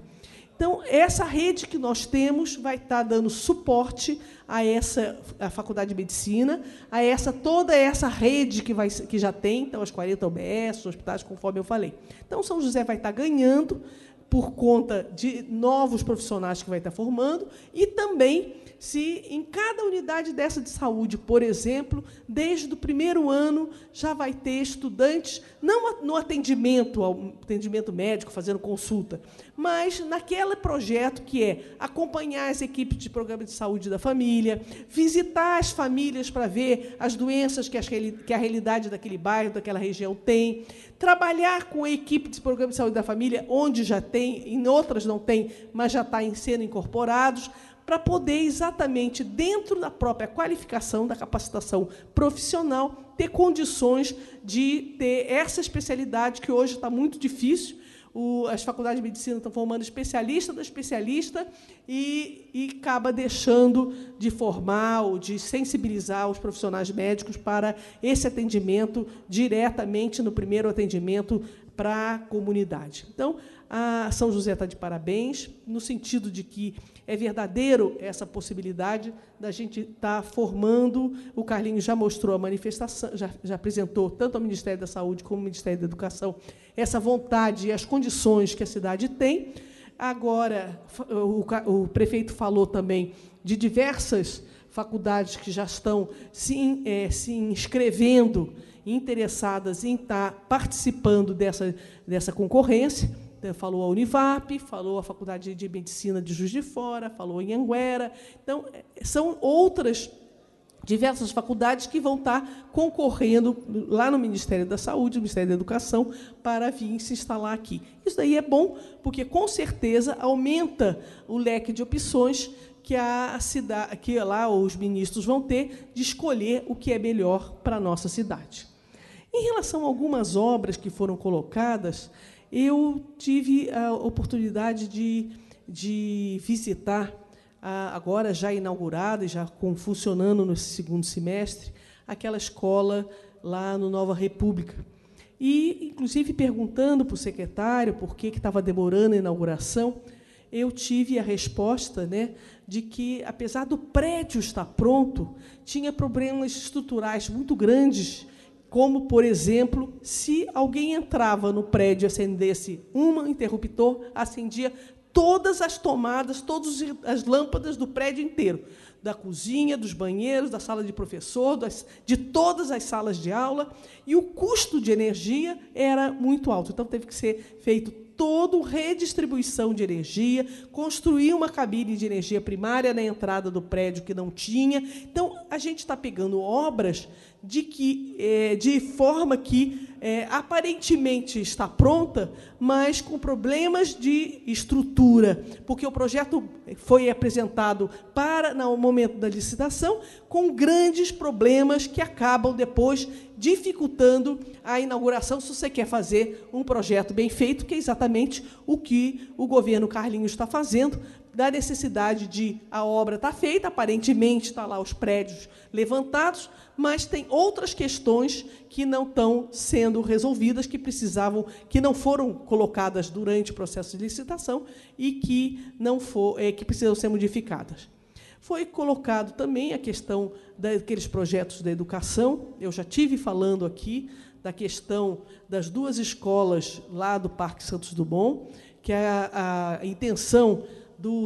Então, essa rede que nós temos vai estar tá dando suporte a essa a Faculdade de Medicina, a essa toda essa rede que, vai, que já tem, então, as 40 os hospitais, conforme eu falei. Então, São José vai estar tá ganhando por conta de novos profissionais que vai estar tá formando e também se em cada unidade dessa de saúde, por exemplo, desde o primeiro ano já vai ter estudantes, não no atendimento, ao atendimento médico, fazendo consulta, mas naquele projeto que é acompanhar as equipes de programa de saúde da família, visitar as famílias para ver as doenças que, as, que a realidade daquele bairro, daquela região tem, trabalhar com a equipe de programa de saúde da família, onde já tem, em outras não tem, mas já está sendo incorporados, para poder exatamente dentro da própria qualificação, da capacitação profissional, ter condições de ter essa especialidade que hoje está muito difícil. as faculdades de medicina estão formando especialista da especialista e, e acaba deixando de formar ou de sensibilizar os profissionais médicos para esse atendimento diretamente no primeiro atendimento para a comunidade. Então, a São José está de parabéns, no sentido de que é verdadeiro essa possibilidade da gente estar tá formando. O Carlinhos já mostrou a manifestação, já, já apresentou tanto ao Ministério da Saúde como ao Ministério da Educação essa vontade e as condições que a cidade tem. Agora, o, o prefeito falou também de diversas faculdades que já estão se, é, se inscrevendo, interessadas em estar tá participando dessa, dessa concorrência. Então, falou a Univap, falou a Faculdade de Medicina de Juiz de Fora, falou em Anguera. Então, é, são outras diversas faculdades que vão estar concorrendo lá no Ministério da Saúde, no Ministério da Educação, para vir se instalar aqui. Isso daí é bom, porque com certeza aumenta o leque de opções que a cidade, que lá os ministros vão ter de escolher o que é melhor para a nossa cidade. Em relação a algumas obras que foram colocadas, eu tive a oportunidade de, de visitar, agora já inaugurada e já funcionando no segundo semestre, aquela escola lá no Nova República. E, inclusive, perguntando para o secretário por que estava demorando a inauguração, eu tive a resposta né, de que, apesar do prédio estar pronto, tinha problemas estruturais muito grandes como, por exemplo, se alguém entrava no prédio e acendesse um interruptor, acendia todas as tomadas, todas as lâmpadas do prédio inteiro, da cozinha, dos banheiros, da sala de professor, das, de todas as salas de aula, e o custo de energia era muito alto. Então teve que ser feito todo redistribuição de energia, construir uma cabine de energia primária na entrada do prédio que não tinha. Então a gente está pegando obras de que é, de forma que é, aparentemente está pronta, mas com problemas de estrutura, porque o projeto foi apresentado para no momento da licitação com grandes problemas que acabam depois dificultando a inauguração se você quer fazer um projeto bem feito, que é exatamente o que o governo Carlinhos está fazendo da necessidade de a obra está feita, aparentemente está lá os prédios levantados, mas tem outras questões que não estão sendo resolvidas, que precisavam, que não foram colocadas durante o processo de licitação e que não for, é, que precisam ser modificadas. Foi colocado também a questão daqueles projetos da educação. Eu já tive falando aqui da questão das duas escolas lá do Parque Santos Dumont, que é a, a intenção do,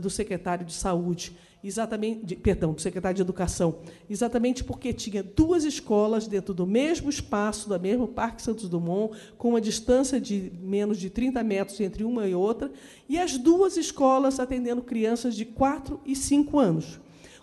do secretário de Saúde, exatamente, de, perdão, do secretário de Educação, exatamente porque tinha duas escolas dentro do mesmo espaço, do mesmo Parque Santos Dumont, com uma distância de menos de 30 metros entre uma e outra, e as duas escolas atendendo crianças de 4 e 5 anos.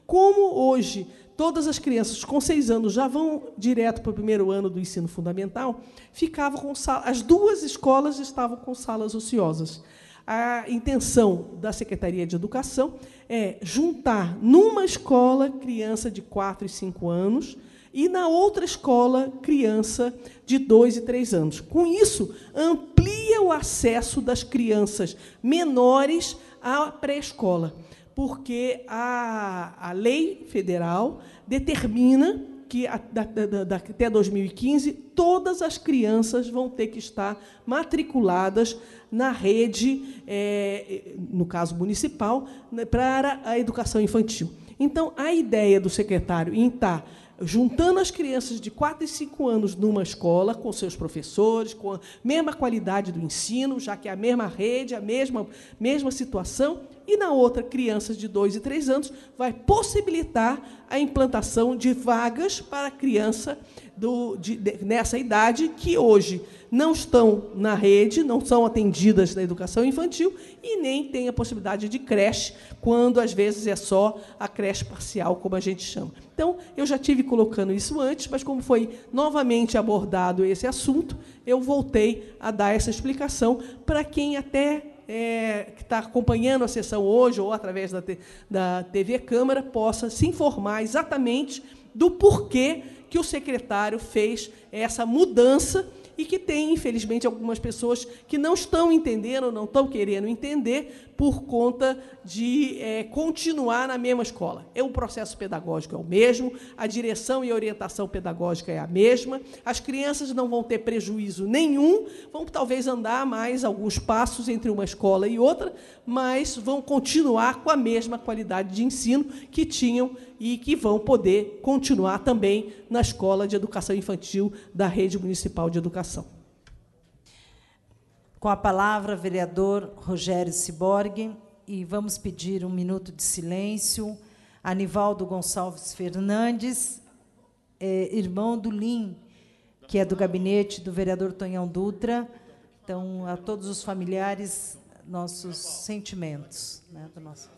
Como hoje todas as crianças com seis anos já vão direto para o primeiro ano do ensino fundamental, ficavam com as duas escolas estavam com salas ociosas a intenção da Secretaria de Educação é juntar numa escola criança de 4 e 5 anos e na outra escola criança de 2 e 3 anos. Com isso, amplia o acesso das crianças menores à pré-escola, porque a, a lei federal determina que até 2015 todas as crianças vão ter que estar matriculadas na rede, eh, no caso municipal, né, para a educação infantil. Então, a ideia do secretário em estar juntando as crianças de 4 e 5 anos numa escola, com seus professores, com a mesma qualidade do ensino, já que é a mesma rede, a mesma, mesma situação, e na outra, crianças de 2 e 3 anos, vai possibilitar a implantação de vagas para criança do, de, de, nessa idade que hoje não estão na rede, não são atendidas na educação infantil e nem têm a possibilidade de creche, quando às vezes é só a creche parcial, como a gente chama. Então, eu já tive colocando isso antes, mas como foi novamente abordado esse assunto, eu voltei a dar essa explicação para quem até é, que está acompanhando a sessão hoje ou através da, da TV Câmara possa se informar exatamente do porquê que o secretário fez essa mudança e que tem, infelizmente, algumas pessoas que não estão entendendo, não estão querendo entender, por conta de é, continuar na mesma escola. É o processo pedagógico é o mesmo, a direção e a orientação pedagógica é a mesma. As crianças não vão ter prejuízo nenhum, vão talvez andar mais alguns passos entre uma escola e outra, mas vão continuar com a mesma qualidade de ensino que tinham e que vão poder continuar também na escola de educação infantil da rede municipal de educação. Com a palavra, vereador Rogério Ciborgue, e vamos pedir um minuto de silêncio. Anivaldo Gonçalves Fernandes, é, irmão do Lim, que é do gabinete do vereador Tonhão Dutra. Então, a todos os familiares, nossos sentimentos. Né, do nosso...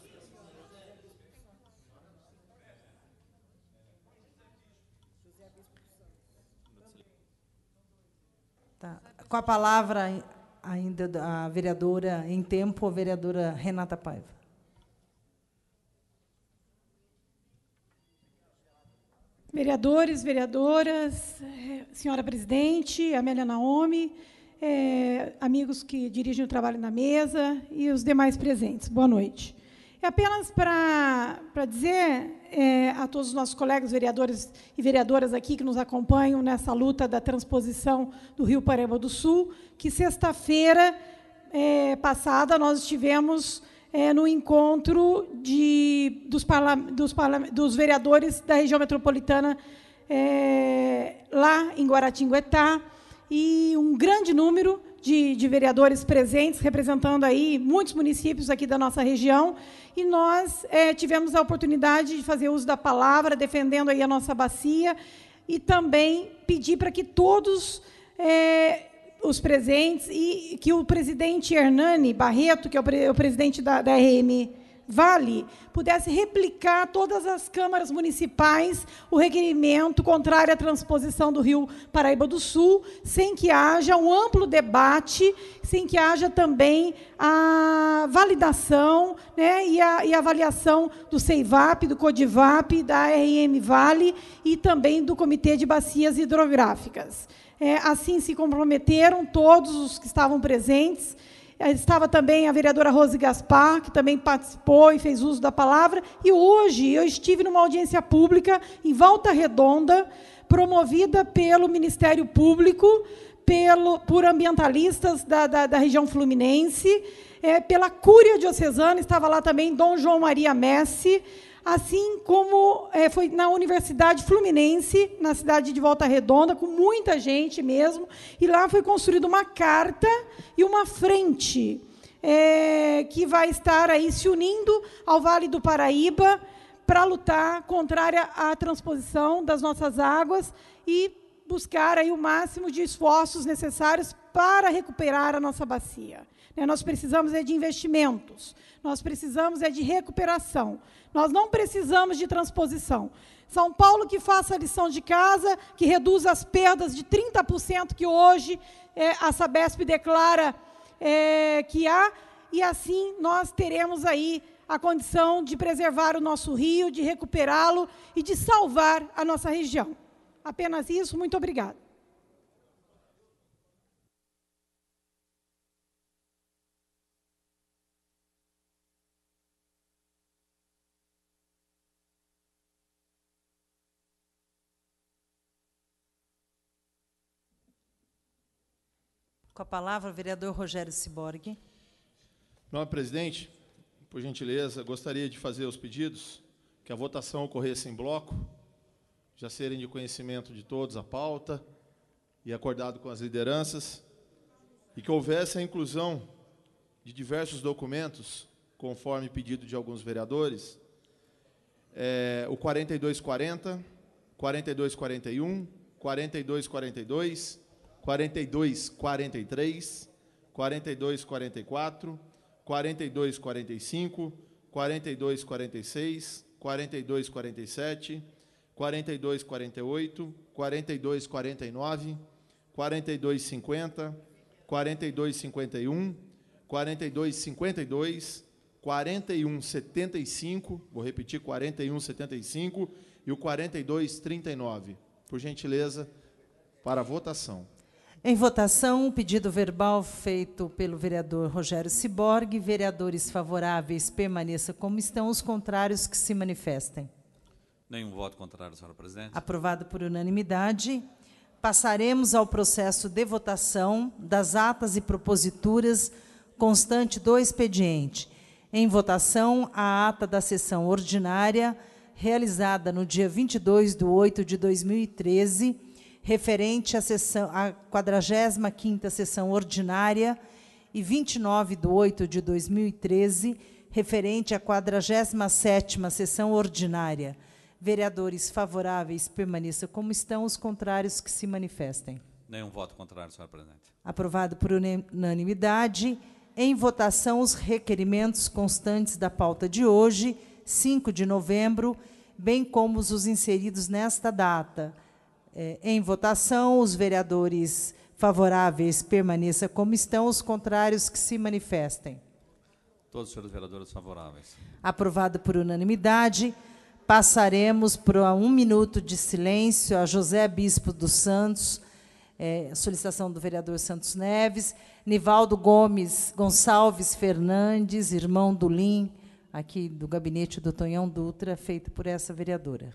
Tá. Com a palavra, ainda a vereadora em tempo, a vereadora Renata Paiva. Vereadores, vereadoras, é, senhora presidente, Amélia Naomi, é, amigos que dirigem o trabalho na mesa e os demais presentes. Boa noite. E é apenas para dizer é, a todos os nossos colegas vereadores e vereadoras aqui que nos acompanham nessa luta da transposição do Rio Paraíba do Sul, que sexta-feira é, passada nós estivemos é, no encontro de, dos, parla, dos, parla, dos, vereadores da região metropolitana é, lá em Guaratinguetá, e um grande número de, de, vereadores presentes, representando aí muitos municípios aqui da nossa região, e nós é, tivemos a oportunidade de fazer uso da palavra, defendendo aí a nossa bacia, e também pedir para que todos é, os presentes e que o presidente Hernani Barreto, que é o, pre, o presidente da, da RM Vale pudesse replicar todas as câmaras municipais o requerimento contrário à transposição do Rio Paraíba do Sul, sem que haja um amplo debate, sem que haja também a validação né, e, a, e a avaliação do CEIVAP, do CODIVAP, da RM Vale e também do Comitê de Bacias Hidrográficas. É, assim se comprometeram todos os que estavam presentes eh, estava também a vereadora Rose Gaspar, que também participou e fez uso da palavra. E hoje eu estive numa audiência pública em Volta Redonda, promovida pelo Ministério Público, pelo, por ambientalistas da, da, da região fluminense, é, pela Cúria Diocesana, estava lá também Dom João Maria Messi, assim como é, foi na Universidade Fluminense, na cidade de Volta Redonda, com muita gente mesmo, e lá foi construída uma carta e uma frente é, que vai estar aí se unindo ao Vale do Paraíba para lutar contrária à transposição das nossas águas e buscar aí o máximo de esforços necessários para recuperar a nossa bacia. É, nós precisamos é de investimentos, nós precisamos é de recuperação, nós não precisamos de transposição. São Paulo que faça a lição de casa, que reduza as perdas de 30% que hoje é, a Sabesp declara é, que há, e assim nós teremos aí a condição de preservar o nosso rio, de recuperá-lo e de salvar a nossa região. Apenas isso, muito obrigada. Com a palavra, o vereador Rogério Ciborgue. Não, presidente, por gentileza, gostaria de fazer os pedidos que a votação ocorresse em bloco, já serem de conhecimento de todos a pauta e acordado com as lideranças, e que houvesse a inclusão de diversos documentos, conforme pedido de alguns vereadores, é, o 4240, 4241, 4242, 42, 43, 42, 44, 42, 45, 42, 46, 42, 47, 42, 48, 42, 49, 42, 50, 42, 51, 42, 52, 41, 75, vou repetir, 41, 75 e o 42, 39. Por gentileza, para a votação. Em votação, o pedido verbal feito pelo vereador Rogério Ciborgue. Vereadores favoráveis permaneça como estão, os contrários que se manifestem. Nenhum voto contrário, senhora presidente. Aprovado por unanimidade. Passaremos ao processo de votação das atas e proposituras constante do expediente. Em votação, a ata da sessão ordinária, realizada no dia 22 de 8 de 2013 referente à sessão à 45ª sessão ordinária e 29 de 8 de 2013, referente à 47ª sessão ordinária. Vereadores favoráveis permaneçam como estão, os contrários que se manifestem. Nenhum voto contrário, senhor presidente. Aprovado por unanimidade. Em votação, os requerimentos constantes da pauta de hoje, 5 de novembro, bem como os inseridos nesta data. É, em votação, os vereadores favoráveis permaneçam como estão, os contrários que se manifestem. Todos os senhores vereadores favoráveis. Aprovado por unanimidade. Passaremos para um minuto de silêncio a José Bispo dos Santos, é, solicitação do vereador Santos Neves, Nivaldo Gomes Gonçalves Fernandes, irmão do Lim, aqui do gabinete do Tonhão Dutra, feito por essa vereadora.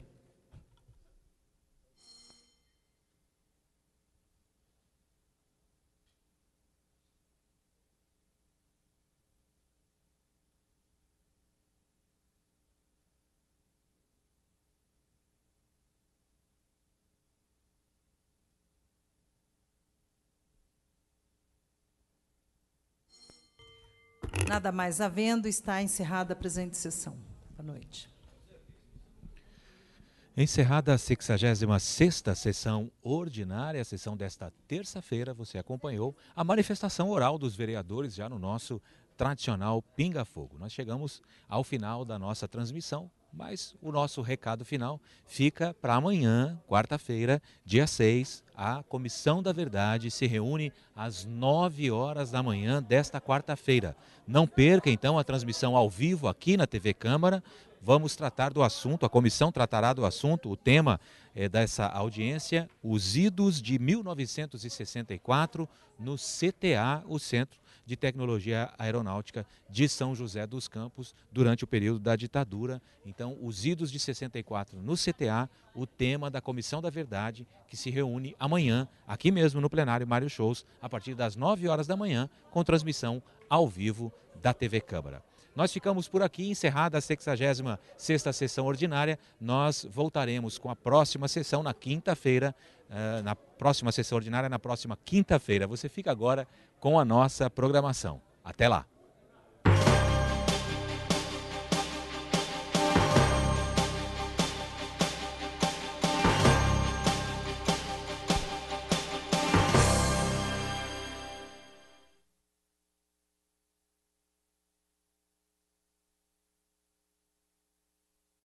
Nada mais havendo, está encerrada a presente sessão. Boa noite. Encerrada a 66 sessão ordinária, a sessão desta terça-feira, você acompanhou a manifestação oral dos vereadores já no nosso tradicional Pinga Fogo. Nós chegamos ao final da nossa transmissão. Mas o nosso recado final fica para amanhã, quarta-feira, dia 6. A Comissão da Verdade se reúne às 9 horas da manhã desta quarta-feira. Não perca, então, a transmissão ao vivo aqui na TV Câmara. Vamos tratar do assunto, a comissão tratará do assunto, o tema é, dessa audiência, os idos de 1964 no CTA, o Centro de Tecnologia Aeronáutica de São José dos Campos durante o período da ditadura. Então, os idos de 64 no CTA, o tema da Comissão da Verdade, que se reúne amanhã, aqui mesmo no plenário Mário Shows, a partir das 9 horas da manhã, com transmissão ao vivo da TV Câmara. Nós ficamos por aqui, encerrada a 66 sessão ordinária. Nós voltaremos com a próxima sessão na quinta-feira, eh, na próxima sessão ordinária, na próxima quinta-feira. Você fica agora com a nossa programação. Até lá!